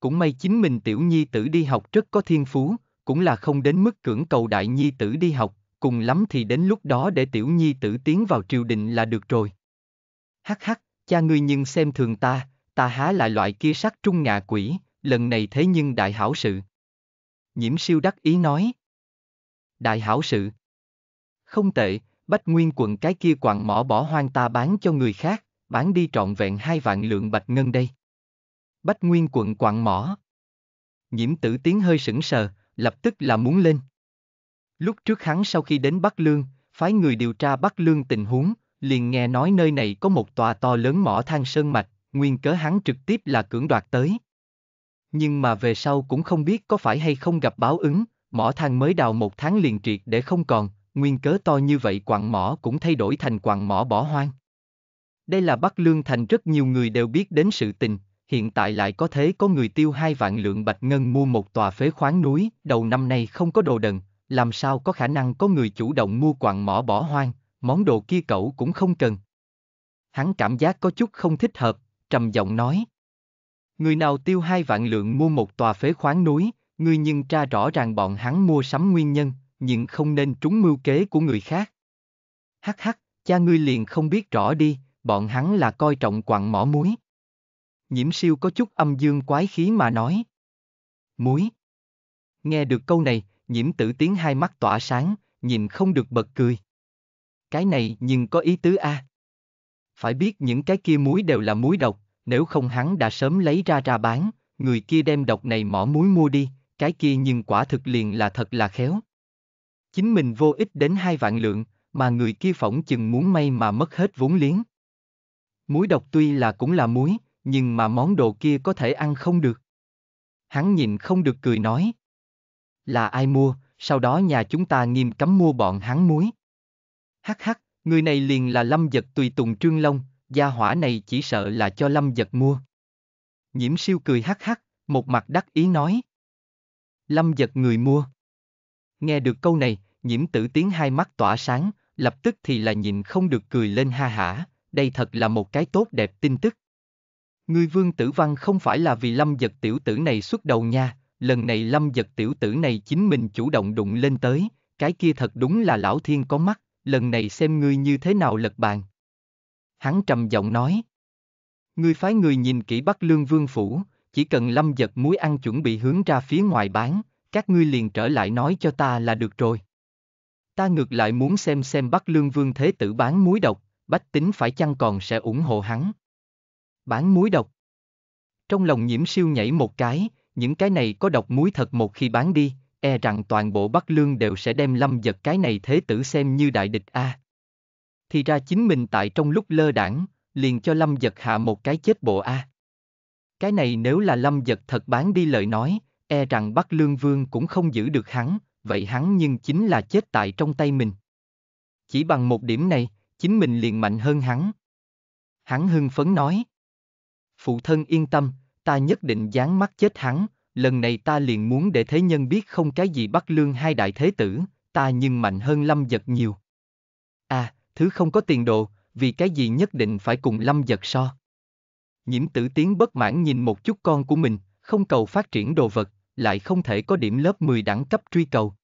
Cũng may chính mình tiểu nhi tử đi học rất có thiên phú, cũng là không đến mức cưỡng cầu đại nhi tử đi học, cùng lắm thì đến lúc đó để tiểu nhi tử tiến vào triều đình là được rồi. Hắc hắc, cha ngươi nhưng xem thường ta, ta há lại loại kia sắc trung ngạ quỷ, lần này thế nhưng đại hảo sự. Nhiễm siêu đắc ý nói. Đại hảo sự. Không tệ, Bách Nguyên quận cái kia quặng mỏ bỏ hoang ta bán cho người khác, bán đi trọn vẹn hai vạn lượng bạch ngân đây. Bách Nguyên quận quặng mỏ. Nhiễm tử tiến hơi sững sờ, lập tức là muốn lên. Lúc trước hắn sau khi đến Bắc Lương, phái người điều tra Bắc Lương tình huống, liền nghe nói nơi này có một tòa to lớn mỏ than sơn mạch, nguyên cớ hắn trực tiếp là cưỡng đoạt tới. Nhưng mà về sau cũng không biết có phải hay không gặp báo ứng, mỏ than mới đào một tháng liền triệt để không còn, nguyên cớ to như vậy quặng mỏ cũng thay đổi thành quặng mỏ bỏ hoang. Đây là Bắc Lương Thành rất nhiều người đều biết đến sự tình, hiện tại lại có thế có người tiêu hai vạn lượng bạch ngân mua một tòa phế khoáng núi, đầu năm nay không có đồ đần, làm sao có khả năng có người chủ động mua quặng mỏ bỏ hoang, món đồ kia cậu cũng không cần. Hắn cảm giác có chút không thích hợp, trầm giọng nói. Người nào tiêu hai vạn lượng mua một tòa phế khoáng núi, người nhưng tra rõ ràng bọn hắn mua sắm nguyên nhân, nhưng không nên trúng mưu kế của người khác. Hắc hắc, cha ngươi liền không biết rõ đi, bọn hắn là coi trọng quặng mỏ muối. Nhiễm siêu có chút âm dương quái khí mà nói. Muối. Nghe được câu này, Nhiễm tử tiếng hai mắt tỏa sáng, nhìn không được bật cười. Cái này nhưng có ý tứ a. À. Phải biết những cái kia muối đều là muối độc, nếu không hắn đã sớm lấy ra ra bán, người kia đem độc này mỏ muối mua đi, cái kia nhưng quả thực liền là thật là khéo. Chính mình vô ích đến hai vạn lượng, mà người kia phỏng chừng muốn may mà mất hết vốn liếng. Muối độc tuy là cũng là muối, nhưng mà món đồ kia có thể ăn không được. Hắn nhìn không được cười nói, là ai mua, sau đó nhà chúng ta nghiêm cấm mua bọn hắn muối. Hắc hắc, người này liền là lâm giật tùy tùng trương long, gia hỏa này chỉ sợ là cho lâm giật mua. Nhiễm siêu cười hắc hắc, một mặt đắc ý nói. Lâm giật người mua. Nghe được câu này, nhiễm tử tiếng hai mắt tỏa sáng, lập tức thì là nhịn không được cười lên ha hả, đây thật là một cái tốt đẹp tin tức. người vương tử văn không phải là vì lâm giật tiểu tử này xuất đầu nha, lần này lâm giật tiểu tử này chính mình chủ động đụng lên tới, cái kia thật đúng là lão thiên có mắt, lần này xem ngươi như thế nào lật bàn. Hắn trầm giọng nói. Ngươi phái người nhìn kỹ Bắc Lương Vương Phủ, chỉ cần lâm giật muối ăn chuẩn bị hướng ra phía ngoài bán, các ngươi liền trở lại nói cho ta là được rồi. Ta ngược lại muốn xem xem Bắc Lương Vương Thế Tử bán muối độc, bách tính phải chăng còn sẽ ủng hộ hắn. Bán muối độc. Trong lòng nhiễm siêu nhảy một cái, những cái này có độc muối thật một khi bán đi, e rằng toàn bộ Bắc Lương đều sẽ đem lâm giật cái này thế tử xem như đại địch a. À. Thì ra chính mình tại trong lúc lơ đảng, liền cho lâm giật hạ một cái chết bộ a. À. Cái này nếu là lâm giật thật bán đi lời nói, e rằng Bắc Lương Vương cũng không giữ được hắn, vậy hắn nhưng chính là chết tại trong tay mình. Chỉ bằng một điểm này, chính mình liền mạnh hơn hắn. Hắn hưng phấn nói. Phụ thân yên tâm, ta nhất định dán mắt chết hắn, lần này ta liền muốn để thế nhân biết không cái gì bắt lương hai đại thế tử, ta nhưng mạnh hơn lâm giật nhiều. À, thứ không có tiền đồ, vì cái gì nhất định phải cùng lâm giật so. Nhiễm tử tiến bất mãn nhìn một chút con của mình, không cầu phát triển đồ vật, lại không thể có điểm lớp 10 đẳng cấp truy cầu.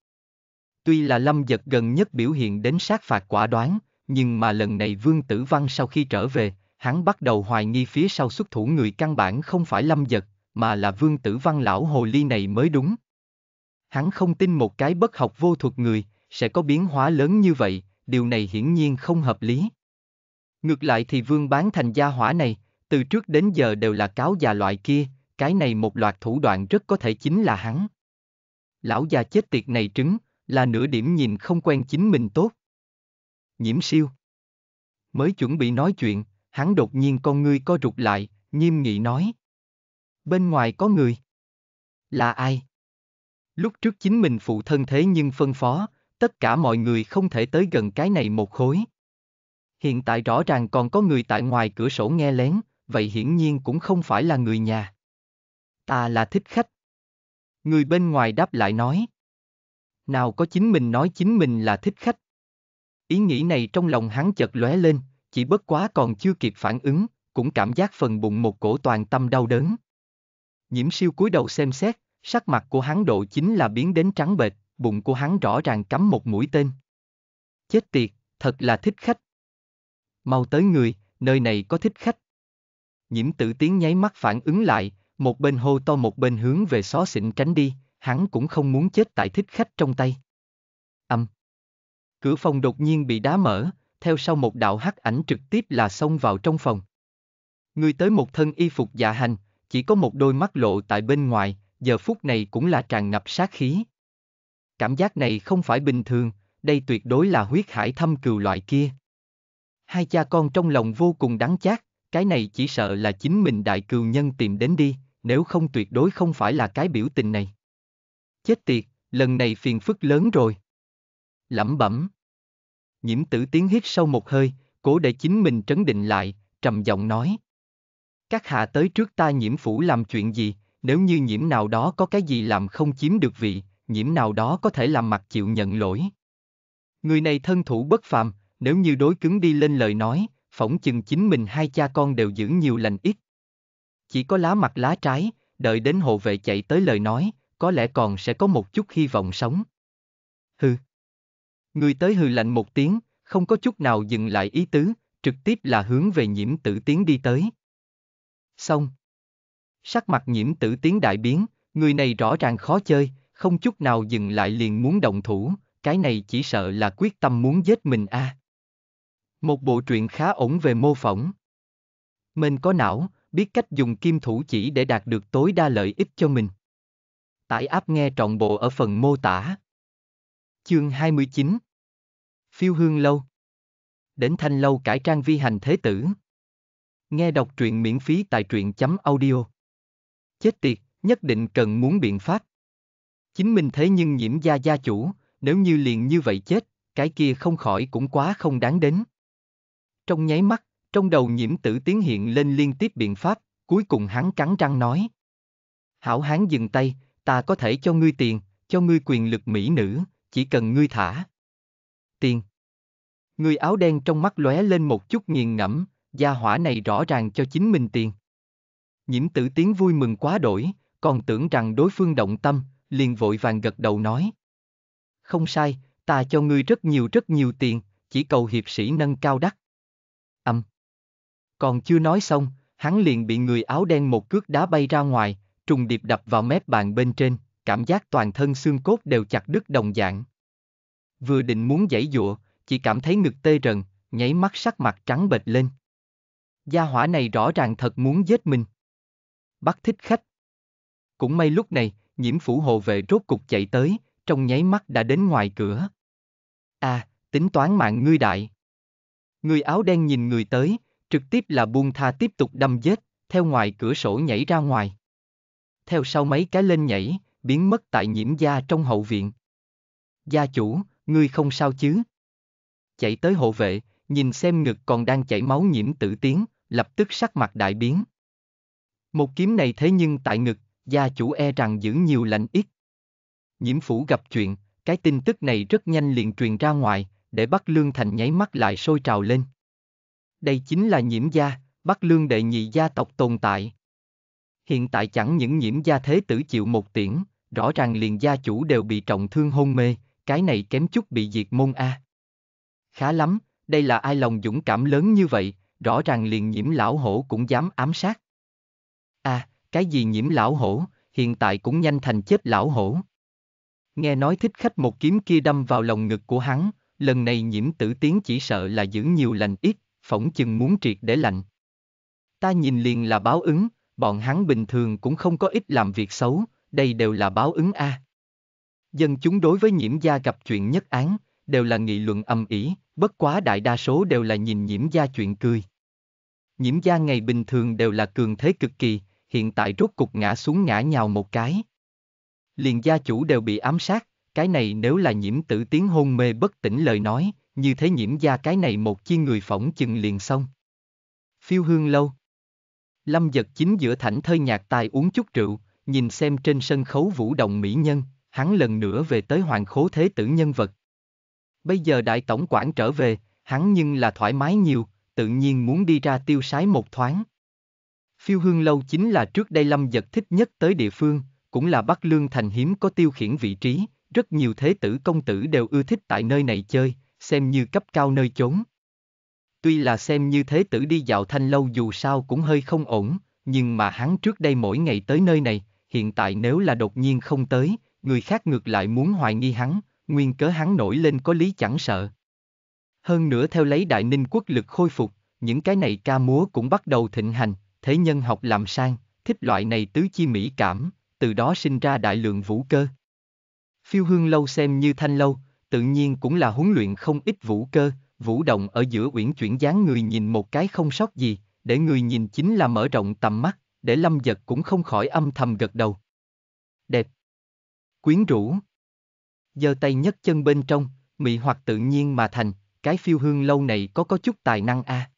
Tuy là lâm giật gần nhất biểu hiện đến sát phạt quả đoán, nhưng mà lần này Vương Tử Văn sau khi trở về, hắn bắt đầu hoài nghi phía sau xuất thủ người căn bản không phải lâm giật, mà là vương tử văn lão hồ ly này mới đúng. Hắn không tin một cái bất học vô thuật người, sẽ có biến hóa lớn như vậy, điều này hiển nhiên không hợp lý. Ngược lại thì vương bán thành gia hỏa này, từ trước đến giờ đều là cáo già loại kia, cái này một loạt thủ đoạn rất có thể chính là hắn. Lão già chết tiệt này trứng, là nửa điểm nhìn không quen chính mình tốt. Nhiễm siêu. Mới chuẩn bị nói chuyện, hắn đột nhiên con ngươi co rụt lại, nghiêm nghị nói. Bên ngoài có người. Là ai? Lúc trước chính mình phụ thân thế nhưng phân phó, tất cả mọi người không thể tới gần cái này một khối. Hiện tại rõ ràng còn có người tại ngoài cửa sổ nghe lén, vậy hiển nhiên cũng không phải là người nhà. Ta là thích khách. Người bên ngoài đáp lại nói. Nào có chính mình nói chính mình là thích khách. Ý nghĩ này trong lòng hắn chợt lóe lên, chỉ bất quá còn chưa kịp phản ứng, cũng cảm giác phần bụng một cổ toàn tâm đau đớn. Nhiễm siêu cúi đầu xem xét, sắc mặt của hắn độ chính là biến đến trắng bệch, bụng của hắn rõ ràng cắm một mũi tên. Chết tiệt, thật là thích khách. Mau tới người, nơi này có thích khách. Nhiễm tử tiến nháy mắt phản ứng lại, một bên hô to một bên hướng về xó xịn tránh đi, hắn cũng không muốn chết tại thích khách trong tay. Âm. Cửa phòng đột nhiên bị đá mở, theo sau một đạo hắc ảnh trực tiếp là xông vào trong phòng. Người tới một thân y phục dạ hành, chỉ có một đôi mắt lộ tại bên ngoài, giờ phút này cũng là tràn ngập sát khí. Cảm giác này không phải bình thường, đây tuyệt đối là huyết hải thâm cừu loại kia. Hai cha con trong lòng vô cùng đắng chát, cái này chỉ sợ là chính mình đại cừu nhân tìm đến đi, nếu không tuyệt đối không phải là cái biểu tình này. Chết tiệt, lần này phiền phức lớn rồi. Lẩm bẩm, Nhiễm tử tiến hít sâu một hơi, cố để chính mình trấn định lại, trầm giọng nói. Các hạ tới trước ta nhiễm phủ làm chuyện gì, nếu như nhiễm nào đó có cái gì làm không chiếm được vị, nhiễm nào đó có thể làm mặt chịu nhận lỗi. Người này thân thủ bất phàm, nếu như đối cứng đi lên lời nói, phỏng chừng chính mình hai cha con đều giữ nhiều lành ít. Chỉ có lá mặt lá trái, đợi đến hộ vệ chạy tới lời nói, có lẽ còn sẽ có một chút hy vọng sống. Hừ, Người tới hừ lạnh một tiếng, không có chút nào dừng lại ý tứ, trực tiếp là hướng về nhiễm tử tiến đi tới. Xong. Sắc mặt nhiễm tử tiến đại biến, người này rõ ràng khó chơi, không chút nào dừng lại liền muốn động thủ, cái này chỉ sợ là quyết tâm muốn giết mình a. À. Một bộ truyện khá ổn về mô phỏng. Mình có não, biết cách dùng kim thủ chỉ để đạt được tối đa lợi ích cho mình. Tải áp nghe trọn bộ ở phần mô tả. Chương 29, phiêu hương lâu. Đến thanh lâu cải trang vi hành thế tử. Nghe đọc truyện miễn phí tại truyện chấm audio. Chết tiệt, nhất định cần muốn biện pháp. Chính mình thế nhưng nhiễm gia gia chủ, nếu như liền như vậy chết, cái kia không khỏi cũng quá không đáng đến. Trong nháy mắt, trong đầu nhiễm tử tiến hiện lên liên tiếp biện pháp, cuối cùng hắn cắn răng nói. Hảo hán dừng tay, ta có thể cho ngươi tiền, cho ngươi quyền lực mỹ nữ, chỉ cần ngươi thả. Tiền, Người áo đen trong mắt lóe lên một chút nghiền ngẫm, gia hỏa này rõ ràng cho chính mình tiền. Nhiễm tử tiếng vui mừng quá đổi, còn tưởng rằng đối phương động tâm, liền vội vàng gật đầu nói. Không sai, ta cho ngươi rất nhiều rất nhiều tiền, chỉ cầu hiệp sĩ nâng cao đắc. Âm. Còn chưa nói xong, hắn liền bị người áo đen một cước đá bay ra ngoài, trùng điệp đập vào mép bàn bên trên, cảm giác toàn thân xương cốt đều chặt đứt đồng dạng. Vừa định muốn giãy dụa, chỉ cảm thấy ngực tê rần, nháy mắt sắc mặt trắng bệch lên. Gia hỏa này rõ ràng thật muốn giết mình. Bắt thích khách. Cũng may lúc này, nhiễm phủ hộ vệ rốt cục chạy tới, trong nháy mắt đã đến ngoài cửa. À, tính toán mạng ngươi đại. Người áo đen nhìn người tới, trực tiếp là buông tha tiếp tục đâm giết, theo ngoài cửa sổ nhảy ra ngoài. Theo sau mấy cái lên nhảy, biến mất tại nhiễm gia trong hậu viện. Gia chủ, ngươi không sao chứ? chạy tới hộ vệ, nhìn xem ngực còn đang chảy máu nhiễm tử tiến, lập tức sắc mặt đại biến. Một kiếm này thế nhưng tại ngực, gia chủ e rằng giữ nhiều lạnh ít. Nhiễm phủ gặp chuyện, cái tin tức này rất nhanh liền truyền ra ngoài, để bắt Lương Thành nháy mắt lại sôi trào lên. Đây chính là nhiễm gia, bắt Lương đệ nhị gia tộc tồn tại. Hiện tại chẳng những nhiễm gia thế tử chịu một tiễn, rõ ràng liền gia chủ đều bị trọng thương hôn mê, cái này kém chút bị diệt môn A. Khá lắm, đây là ai lòng dũng cảm lớn như vậy, rõ ràng liền nhiễm lão hổ cũng dám ám sát. À, cái gì nhiễm lão hổ, hiện tại cũng nhanh thành chết lão hổ. Nghe nói thích khách một kiếm kia đâm vào lòng ngực của hắn, lần này nhiễm tử tiến chỉ sợ là giữ nhiều lành ít, phỏng chừng muốn triệt để lạnh. Ta nhìn liền là báo ứng, bọn hắn bình thường cũng không có ít làm việc xấu, đây đều là báo ứng a. Dân chúng đối với nhiễm gia gặp chuyện nhất án, đều là nghị luận âm ỉ, Bất quá đại đa số đều là nhìn nhiễm gia chuyện cười. Nhiễm gia ngày bình thường đều là cường thế cực kỳ, hiện tại rốt cục ngã xuống ngã nhào một cái. Liền gia chủ đều bị ám sát, cái này nếu là nhiễm tử tiến hôn mê bất tỉnh lời nói, như thế nhiễm gia cái này một chi người phỏng chừng liền xong. Phiêu hương lâu. Lâm giật chính giữa thảnh thơi nhạc tài uống chút rượu, nhìn xem trên sân khấu vũ động mỹ nhân, hắn lần nữa về tới hoàng khố thế tử nhân vật, Bây giờ đại tổng quản trở về, hắn nhưng là thoải mái nhiều, tự nhiên muốn đi ra tiêu sái một thoáng. Phiêu hương lâu chính là trước đây lâm giật thích nhất tới địa phương, cũng là Bắc Lương Thành hiếm có tiêu khiển vị trí, rất nhiều thế tử công tử đều ưa thích tại nơi này chơi, xem như cấp cao nơi chốn. Tuy là xem như thế tử đi dạo thanh lâu dù sao cũng hơi không ổn, nhưng mà hắn trước đây mỗi ngày tới nơi này, hiện tại nếu là đột nhiên không tới, người khác ngược lại muốn hoài nghi hắn, nguyên cớ hắn nổi lên có lý chẳng sợ. Hơn nữa theo lấy đại ninh quốc lực khôi phục, những cái này ca múa cũng bắt đầu thịnh hành, thế nhân học làm sang, thích loại này tứ chi mỹ cảm, từ đó sinh ra đại lượng vũ cơ. Phiêu hương lâu xem như thanh lâu, tự nhiên cũng là huấn luyện không ít vũ cơ, vũ động ở giữa uyển chuyển dáng người nhìn một cái không sót gì, để người nhìn chính là mở rộng tầm mắt, để lâm giật cũng không khỏi âm thầm gật đầu. Đẹp. Quyến rũ giơ tay nhấc chân bên trong, mị hoặc tự nhiên mà thành, cái phiêu hương lâu này có có chút tài năng a. À.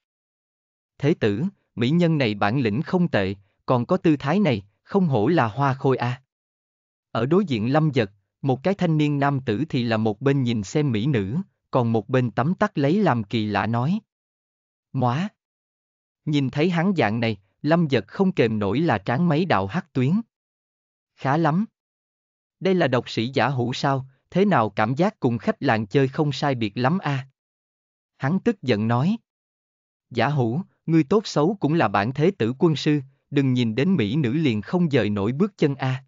Thế tử, mỹ nhân này bản lĩnh không tệ, còn có tư thái này, không hổ là hoa khôi a. À. Ở đối diện lâm giật, một cái thanh niên nam tử thì là một bên nhìn xem mỹ nữ, còn một bên tắm tắt lấy làm kỳ lạ nói. Móa! Nhìn thấy hắn dạng này, lâm giật không kềm nổi là tráng mấy đạo hắc tuyến. Khá lắm! Đây là độc sĩ giả hữu sao, thế nào cảm giác cùng khách làng chơi không sai biệt lắm a à? Hắn tức giận nói. Giả hữu, ngươi tốt xấu cũng là bản thế tử quân sư, đừng nhìn đến mỹ nữ liền không dời nổi bước chân a. À.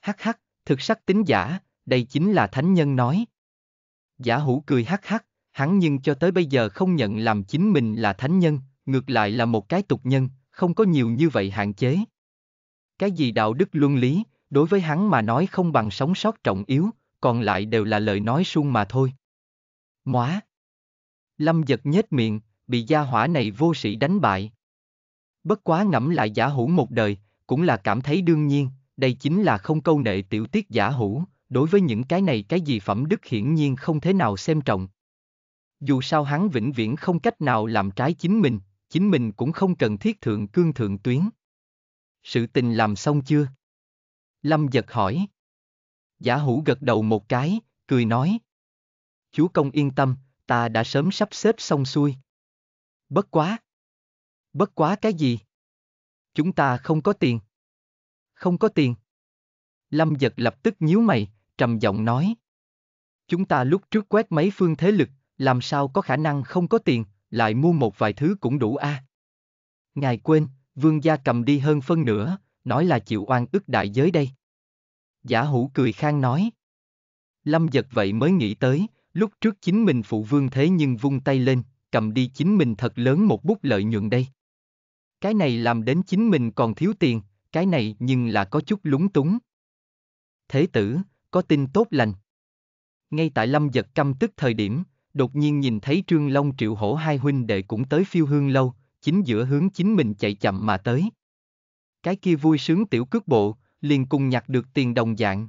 Hắc hắc, thực sắc tính giả, đây chính là thánh nhân nói. Giả hữu cười hắc hắc, hắn nhưng cho tới bây giờ không nhận làm chính mình là thánh nhân, ngược lại là một cái tục nhân, không có nhiều như vậy hạn chế. Cái gì đạo đức luân lý, đối với hắn mà nói không bằng sống sót trọng yếu, còn lại đều là lời nói suông mà thôi. Móa! Lâm giật nhếch miệng, bị gia hỏa này vô sĩ đánh bại. Bất quá ngẫm lại giả hủ một đời, cũng là cảm thấy đương nhiên, đây chính là không câu nệ tiểu tiết giả hủ. đối với những cái này cái gì phẩm đức hiển nhiên không thế nào xem trọng. Dù sao hắn vĩnh viễn không cách nào làm trái chính mình, chính mình cũng không cần thiết thượng cương thượng tuyến. Sự tình làm xong chưa? Lâm giật hỏi. Giả hủ gật đầu một cái, cười nói. chú công yên tâm, ta đã sớm sắp xếp xong xuôi. Bất quá. Bất quá cái gì? Chúng ta không có tiền. Không có tiền. Lâm giật lập tức nhíu mày, trầm giọng nói. Chúng ta lúc trước quét mấy phương thế lực, làm sao có khả năng không có tiền, lại mua một vài thứ cũng đủ a. À? Ngài quên, vương gia cầm đi hơn phân nửa, nói là chịu oan ức đại giới đây. Giả Hủ cười khang nói. Lâm giật vậy mới nghĩ tới, lúc trước chính mình phụ vương thế nhưng vung tay lên, cầm đi chính mình thật lớn một bút lợi nhuận đây. Cái này làm đến chính mình còn thiếu tiền, cái này nhưng là có chút lúng túng. Thế tử, có tin tốt lành. Ngay tại lâm giật căm tức thời điểm, đột nhiên nhìn thấy Trương Long triệu hổ hai huynh đệ cũng tới phiêu hương lâu, chính giữa hướng chính mình chạy chậm mà tới. Cái kia vui sướng tiểu cước bộ, liền cùng nhặt được tiền đồng dạng.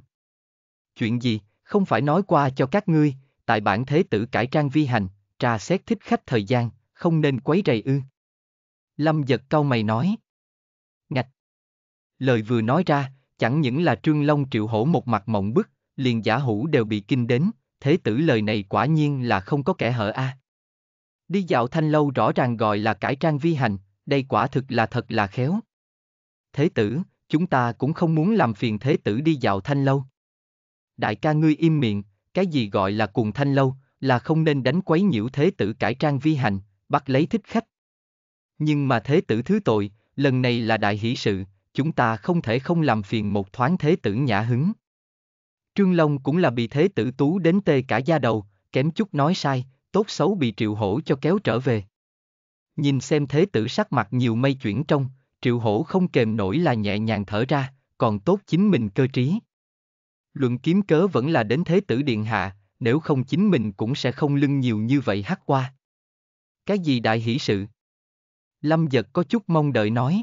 Chuyện gì, không phải nói qua cho các ngươi, tại bản thế tử cải trang vi hành, trà xét thích khách thời gian, không nên quấy rầy ư. Lâm giật cau mày nói. Ngạch. Lời vừa nói ra, chẳng những là Trương Long triệu hổ một mặt mộng bức, liền giả hữu đều bị kinh đến, thế tử lời này quả nhiên là không có kẻ hở a. À. Đi dạo thanh lâu rõ ràng gọi là cải trang vi hành, đây quả thực là thật là khéo. Thế tử, chúng ta cũng không muốn làm phiền thế tử đi dạo thanh lâu. Đại ca ngươi im miệng, cái gì gọi là cùng thanh lâu, là không nên đánh quấy nhiễu thế tử cải trang vi hành, bắt lấy thích khách. Nhưng mà thế tử thứ tội, lần này là đại hỷ sự, chúng ta không thể không làm phiền một thoáng thế tử nhã hứng. Trương Long cũng là bị thế tử tú đến tê cả da đầu, kém chút nói sai, tốt xấu bị triệu hổ cho kéo trở về. Nhìn xem thế tử sắc mặt nhiều mây chuyển trong, triệu hổ không kềm nổi là nhẹ nhàng thở ra, còn tốt chính mình cơ trí. Luận kiếm cớ vẫn là đến thế tử điện hạ, nếu không chính mình cũng sẽ không lưng nhiều như vậy hát qua. Cái gì đại hỷ sự? Lâm giật có chút mong đợi nói.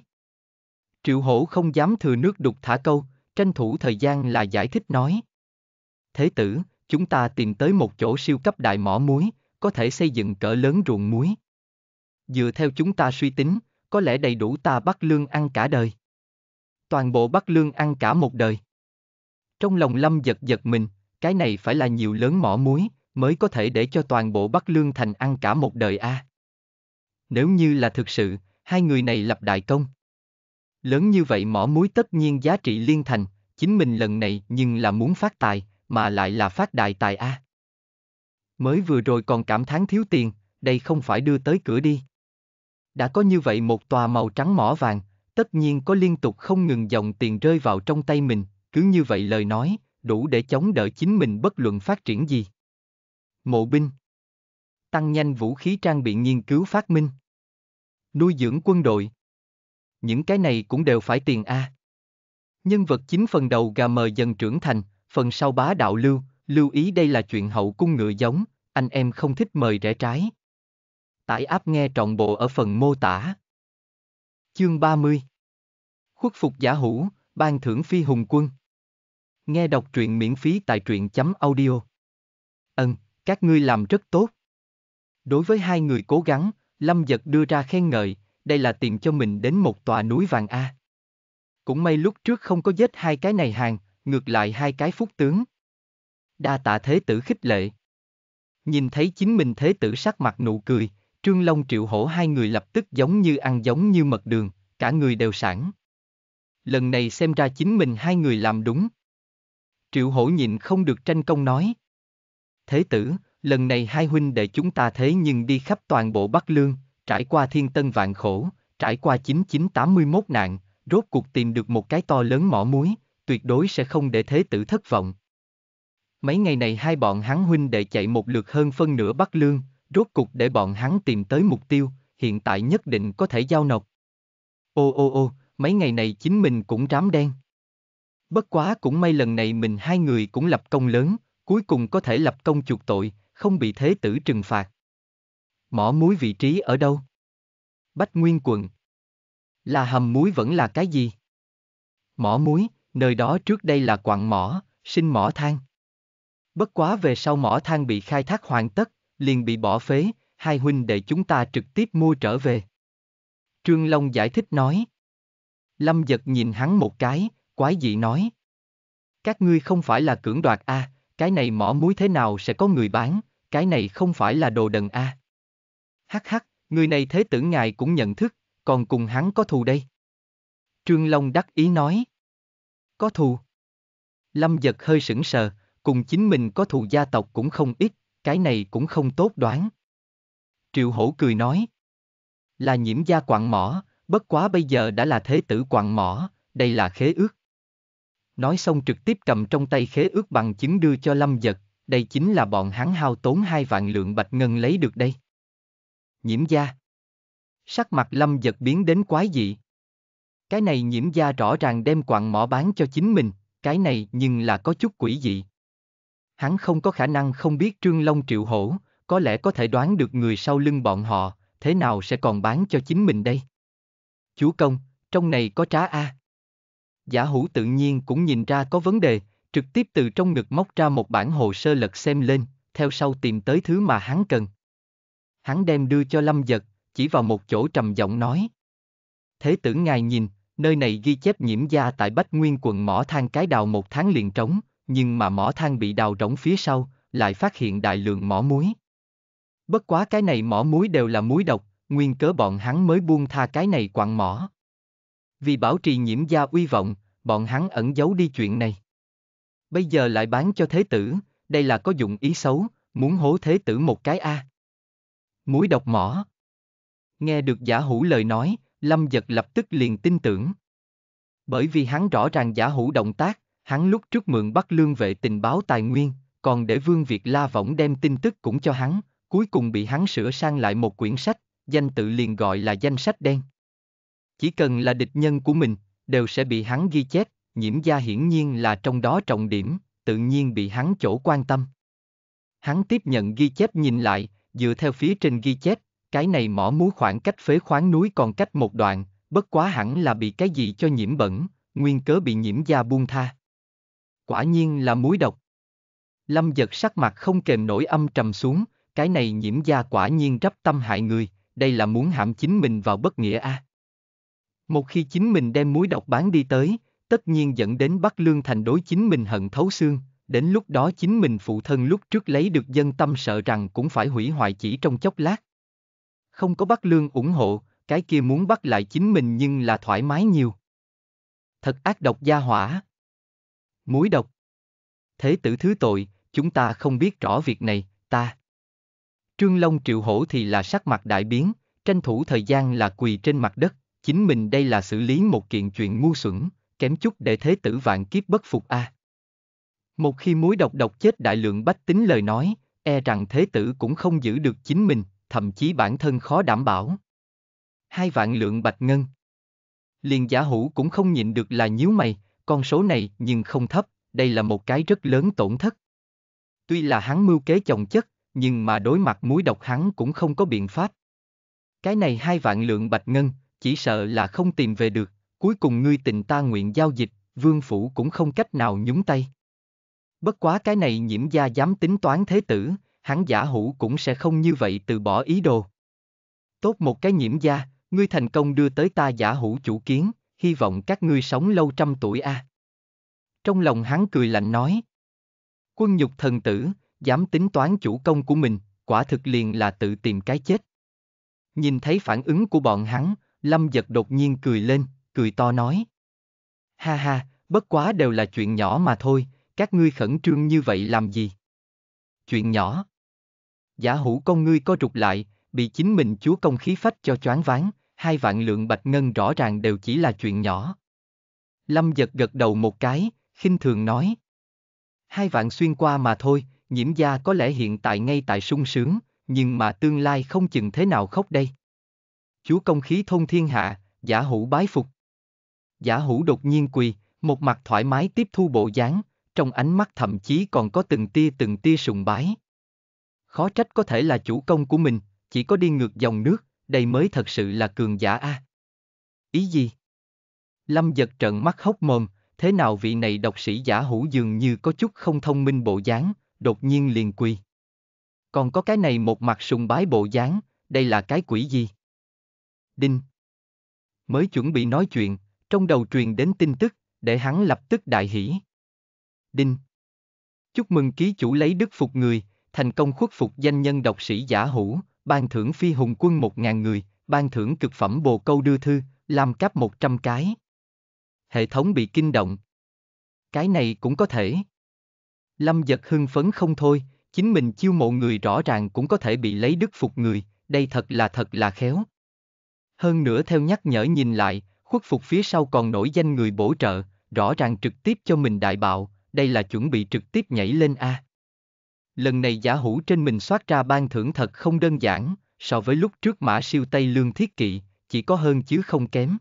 Triệu hổ không dám thừa nước đục thả câu, tranh thủ thời gian là giải thích nói. Thế tử, chúng ta tìm tới một chỗ siêu cấp đại mỏ muối, có thể xây dựng cỡ lớn ruộng muối. Dựa theo chúng ta suy tính, có lẽ đầy đủ ta bắt lương ăn cả đời. Toàn bộ bắt lương ăn cả một đời. Trong lòng Lâm giật giật mình, cái này phải là nhiều lớn mỏ muối, mới có thể để cho toàn bộ Bắc Lương Thành ăn cả một đời a. À. Nếu như là thực sự, hai người này lập đại công. Lớn như vậy mỏ muối tất nhiên giá trị liên thành, chính mình lần này nhưng là muốn phát tài, mà lại là phát đại tài a. À. Mới vừa rồi còn cảm thán thiếu tiền, đây không phải đưa tới cửa đi đã có như vậy một tòa màu trắng mỏ vàng, tất nhiên có liên tục không ngừng dòng tiền rơi vào trong tay mình, cứ như vậy lời nói, đủ để chống đỡ chính mình bất luận phát triển gì. Mộ binh Tăng nhanh vũ khí trang bị nghiên cứu phát minh Nuôi dưỡng quân đội Những cái này cũng đều phải tiền A. Nhân vật chính phần đầu gà mờ dần trưởng thành, phần sau bá đạo lưu, lưu ý đây là chuyện hậu cung ngựa giống, anh em không thích mời rẽ trái. Tải app nghe trọn bộ ở phần mô tả. Chương 30 Khuất phục giả hủ ban thưởng phi hùng quân. Nghe đọc truyện miễn phí tại truyện.audio. chấm Ân, ừ, các ngươi làm rất tốt. Đối với hai người cố gắng, Lâm Giật đưa ra khen ngợi, đây là tiền cho mình đến một tòa núi vàng A. Cũng may lúc trước không có giết hai cái này hàng, ngược lại hai cái phúc tướng. Đa tạ thế tử khích lệ. Nhìn thấy chính mình thế tử sắc mặt nụ cười, Trương Long triệu hổ hai người lập tức giống như ăn giống như mật đường, cả người đều sẵn. Lần này xem ra chính mình hai người làm đúng. Triệu hổ nhịn không được tranh công nói. Thế tử, lần này hai huynh đệ chúng ta thế nhưng đi khắp toàn bộ Bắc Lương, trải qua thiên tân vạn khổ, trải qua 9981 nạn, rốt cuộc tìm được một cái to lớn mỏ muối, tuyệt đối sẽ không để thế tử thất vọng. Mấy ngày này hai bọn hắn huynh đệ chạy một lượt hơn phân nửa Bắc Lương, rốt cục để bọn hắn tìm tới mục tiêu, hiện tại nhất định có thể giao nộp. Ô ô ô, mấy ngày này chính mình cũng rám đen. Bất quá cũng may lần này mình hai người cũng lập công lớn, cuối cùng có thể lập công chuộc tội, không bị thế tử trừng phạt. Mỏ muối vị trí ở đâu? Bách Nguyên quận. Là hầm muối vẫn là cái gì? Mỏ muối, nơi đó trước đây là quặng mỏ, sinh mỏ than. Bất quá về sau mỏ than bị khai thác hoàn tất, liền bị bỏ phế, hai huynh đệ chúng ta trực tiếp mua trở về. Trương Long giải thích nói. Lâm giật nhìn hắn một cái, quái dị nói. Các ngươi không phải là cưỡng đoạt a, à, cái này mỏ muối thế nào sẽ có người bán, cái này không phải là đồ đần a. À. Hắc hắc, người này thế tử ngài cũng nhận thức, còn cùng hắn có thù đây. Trương Long đắc ý nói. Có thù. Lâm giật hơi sững sờ, cùng chính mình có thù gia tộc cũng không ít, cái này cũng không tốt đoán. Triệu hổ cười nói. Là nhiễm gia quạng mỏ, bất quá bây giờ đã là thế tử quạng mỏ, đây là khế ước. Nói xong trực tiếp cầm trong tay khế ước bằng chứng đưa cho Lâm Giật, đây chính là bọn hắn hao tốn hai vạn lượng bạch ngân lấy được đây. Nhiễm gia. Sắc mặt Lâm Giật biến đến quái dị. Cái này nhiễm gia rõ ràng đem quạng mỏ bán cho chính mình, cái này nhưng là có chút quỷ dị hắn không có khả năng không biết Trương Long Triệu Hổ, có lẽ có thể đoán được người sau lưng bọn họ, thế nào sẽ còn bán cho chính mình đây? Chú công, trong này có trá a. Giả hữu tự nhiên cũng nhìn ra có vấn đề, trực tiếp từ trong ngực móc ra một bản hồ sơ lật xem lên, theo sau tìm tới thứ mà hắn cần. Hắn đem đưa cho Lâm Giật, chỉ vào một chỗ trầm giọng nói. Thế tử ngài nhìn, nơi này ghi chép nhiễm gia tại Bách Nguyên quận mỏ than cái đào một tháng liền trống, nhưng mà mỏ than bị đào rỗng phía sau, lại phát hiện đại lượng mỏ muối. Bất quá cái này mỏ muối đều là muối độc, nguyên cớ bọn hắn mới buông tha cái này quặng mỏ. Vì bảo trì nhiễm gia uy vọng, bọn hắn ẩn giấu đi chuyện này. Bây giờ lại bán cho thế tử, đây là có dụng ý xấu, muốn hố thế tử một cái a. Muối độc mỏ. Nghe được giả hữu lời nói, Lâm Giật lập tức liền tin tưởng. Bởi vì hắn rõ ràng giả hữu động tác, Hắn lúc trước mượn bắt lương vệ tình báo tài nguyên, còn để Vương Việt La Võng đem tin tức cũng cho hắn, cuối cùng bị hắn sửa sang lại một quyển sách, danh tự liền gọi là danh sách đen. Chỉ cần là địch nhân của mình, đều sẽ bị hắn ghi chép, nhiễm gia hiển nhiên là trong đó trọng điểm, tự nhiên bị hắn chỗ quan tâm. Hắn tiếp nhận ghi chép nhìn lại, dựa theo phía trên ghi chép, cái này mỏ múa khoảng cách phế khoáng núi còn cách một đoạn, bất quá hẳn là bị cái gì cho nhiễm bẩn, nguyên cớ bị nhiễm gia buông tha. Quả nhiên là muối độc. Lâm giật sắc mặt không kềm nổi âm trầm xuống, cái này nhiễm gia quả nhiên rắp tâm hại người, đây là muốn hãm chính mình vào bất nghĩa a. Một khi chính mình đem muối độc bán đi tới, tất nhiên dẫn đến Bắc Lương Thành đối chính mình hận thấu xương, đến lúc đó chính mình phụ thân lúc trước lấy được dân tâm sợ rằng cũng phải hủy hoại chỉ trong chốc lát. Không có Bắc Lương ủng hộ, cái kia muốn bắt lại chính mình nhưng là thoải mái nhiều. Thật ác độc gia hỏa, Muối độc. Thế tử thứ tội, chúng ta không biết rõ việc này, ta. Trương Long triệu hổ thì là sắc mặt đại biến, tranh thủ thời gian là quỳ trên mặt đất, chính mình đây là xử lý một kiện chuyện ngu xuẩn, kém chút để thế tử vạn kiếp bất phục a. À. Một khi muối độc độc chết đại lượng bách tính lời nói, e rằng thế tử cũng không giữ được chính mình, thậm chí bản thân khó đảm bảo. Hai vạn lượng bạch ngân. Liền giả hữu cũng không nhịn được là nhíu mày, con số này nhưng không thấp, đây là một cái rất lớn tổn thất. Tuy là hắn mưu kế chồng chất, nhưng mà đối mặt muối độc hắn cũng không có biện pháp. Cái này hai vạn lượng bạch ngân, chỉ sợ là không tìm về được, cuối cùng ngươi tình ta nguyện giao dịch, vương phủ cũng không cách nào nhúng tay. Bất quá cái này nhiễm gia dám tính toán thế tử, hắn giả hữu cũng sẽ không như vậy từ bỏ ý đồ. Tốt một cái nhiễm gia, ngươi thành công đưa tới ta giả hữu chủ kiến, hy vọng các ngươi sống lâu trăm tuổi a. À. Trong lòng hắn cười lạnh nói. Quân nhục thần tử, dám tính toán chủ công của mình, quả thực liền là tự tìm cái chết. Nhìn thấy phản ứng của bọn hắn, Lâm giật đột nhiên cười lên, cười to nói. Ha ha, bất quá đều là chuyện nhỏ mà thôi, các ngươi khẩn trương như vậy làm gì? Chuyện nhỏ. Giả hữu con ngươi co trục lại, bị chính mình chúa công khí phách cho choáng váng, hai vạn lượng bạch ngân rõ ràng đều chỉ là chuyện nhỏ. Lâm giật gật đầu một cái, khinh thường nói. Hai vạn xuyên qua mà thôi, nhiễm gia có lẽ hiện tại ngay tại sung sướng, nhưng mà tương lai không chừng thế nào khóc đây. Chú công khí thôn thiên hạ, giả hữu bái phục. Giả hữu đột nhiên quỳ, một mặt thoải mái tiếp thu bộ dáng, trong ánh mắt thậm chí còn có từng tia từng tia sùng bái. Khó trách có thể là chủ công của mình, chỉ có đi ngược dòng nước, đây mới thật sự là cường giả a. Ý gì? Lâm giật trận mắt hốc mồm, thế nào vị này độc sĩ giả hữu dường như có chút không thông minh bộ dáng, đột nhiên liền quỳ. Còn có cái này một mặt sùng bái bộ dáng, đây là cái quỷ gì? Đinh. Mới chuẩn bị nói chuyện, trong đầu truyền đến tin tức, để hắn lập tức đại hỷ. Đinh. Chúc mừng ký chủ lấy đức phục người, thành công khuất phục danh nhân độc sĩ giả hữu, ban thưởng phi hùng quân 1.000 người, ban thưởng cực phẩm bồ câu đưa thư, làm cáp 100 cái. Hệ thống bị kinh động. Cái này cũng có thể. Lâm giật hưng phấn không thôi, chính mình chiêu mộ người rõ ràng cũng có thể bị lấy đức phục người, đây thật là thật là khéo. Hơn nữa theo nhắc nhở nhìn lại, khuất phục phía sau còn nổi danh người bổ trợ, rõ ràng trực tiếp cho mình đại bạo, đây là chuẩn bị trực tiếp nhảy lên A lần này giả hủ trên mình soát ra ban thưởng thật không đơn giản, so với lúc trước mã siêu Tây Lương Thiết Kỵ, chỉ có hơn chứ không kém.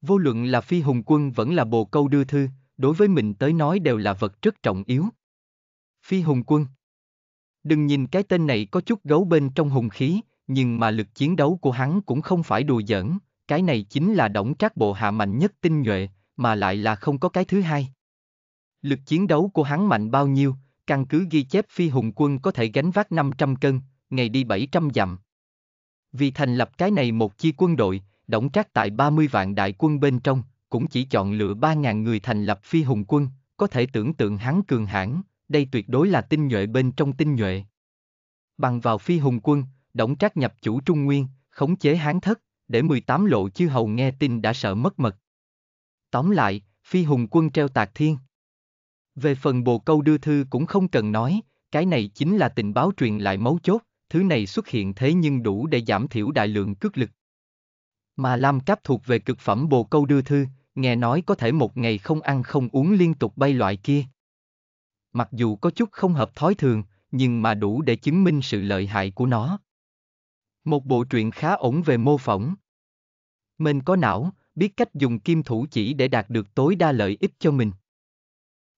Vô luận là phi hùng quân vẫn là bồ câu đưa thư, đối với mình tới nói đều là vật rất trọng yếu. Phi hùng quân Đừng nhìn cái tên này có chút gấu bên trong hùng khí, nhưng mà lực chiến đấu của hắn cũng không phải đùa giỡn, cái này chính là động trác bộ hạ mạnh nhất tinh nhuệ, mà lại là không có cái thứ hai. Lực chiến đấu của hắn mạnh bao nhiêu, Căn cứ ghi chép phi hùng quân có thể gánh vác 500 cân, ngày đi 700 dặm. Vì thành lập cái này một chi quân đội, đóng Trác tại 30 vạn đại quân bên trong, cũng chỉ chọn lựa 3.000 người thành lập phi hùng quân, có thể tưởng tượng hắn cường hãn, đây tuyệt đối là tinh nhuệ bên trong tinh nhuệ. Bằng vào phi hùng quân, đóng Trác nhập chủ Trung Nguyên, khống chế hán thất, để 18 lộ chư hầu nghe tin đã sợ mất mật. Tóm lại, phi hùng quân treo tạc thiên. Về phần bồ câu đưa thư cũng không cần nói, cái này chính là tình báo truyền lại mấu chốt, thứ này xuất hiện thế nhưng đủ để giảm thiểu đại lượng cước lực. Mà Lam Cáp thuộc về cực phẩm bồ câu đưa thư, nghe nói có thể một ngày không ăn không uống liên tục bay loại kia. Mặc dù có chút không hợp thói thường, nhưng mà đủ để chứng minh sự lợi hại của nó. Một bộ truyện khá ổn về mô phỏng. Mình có não, biết cách dùng kim thủ chỉ để đạt được tối đa lợi ích cho mình.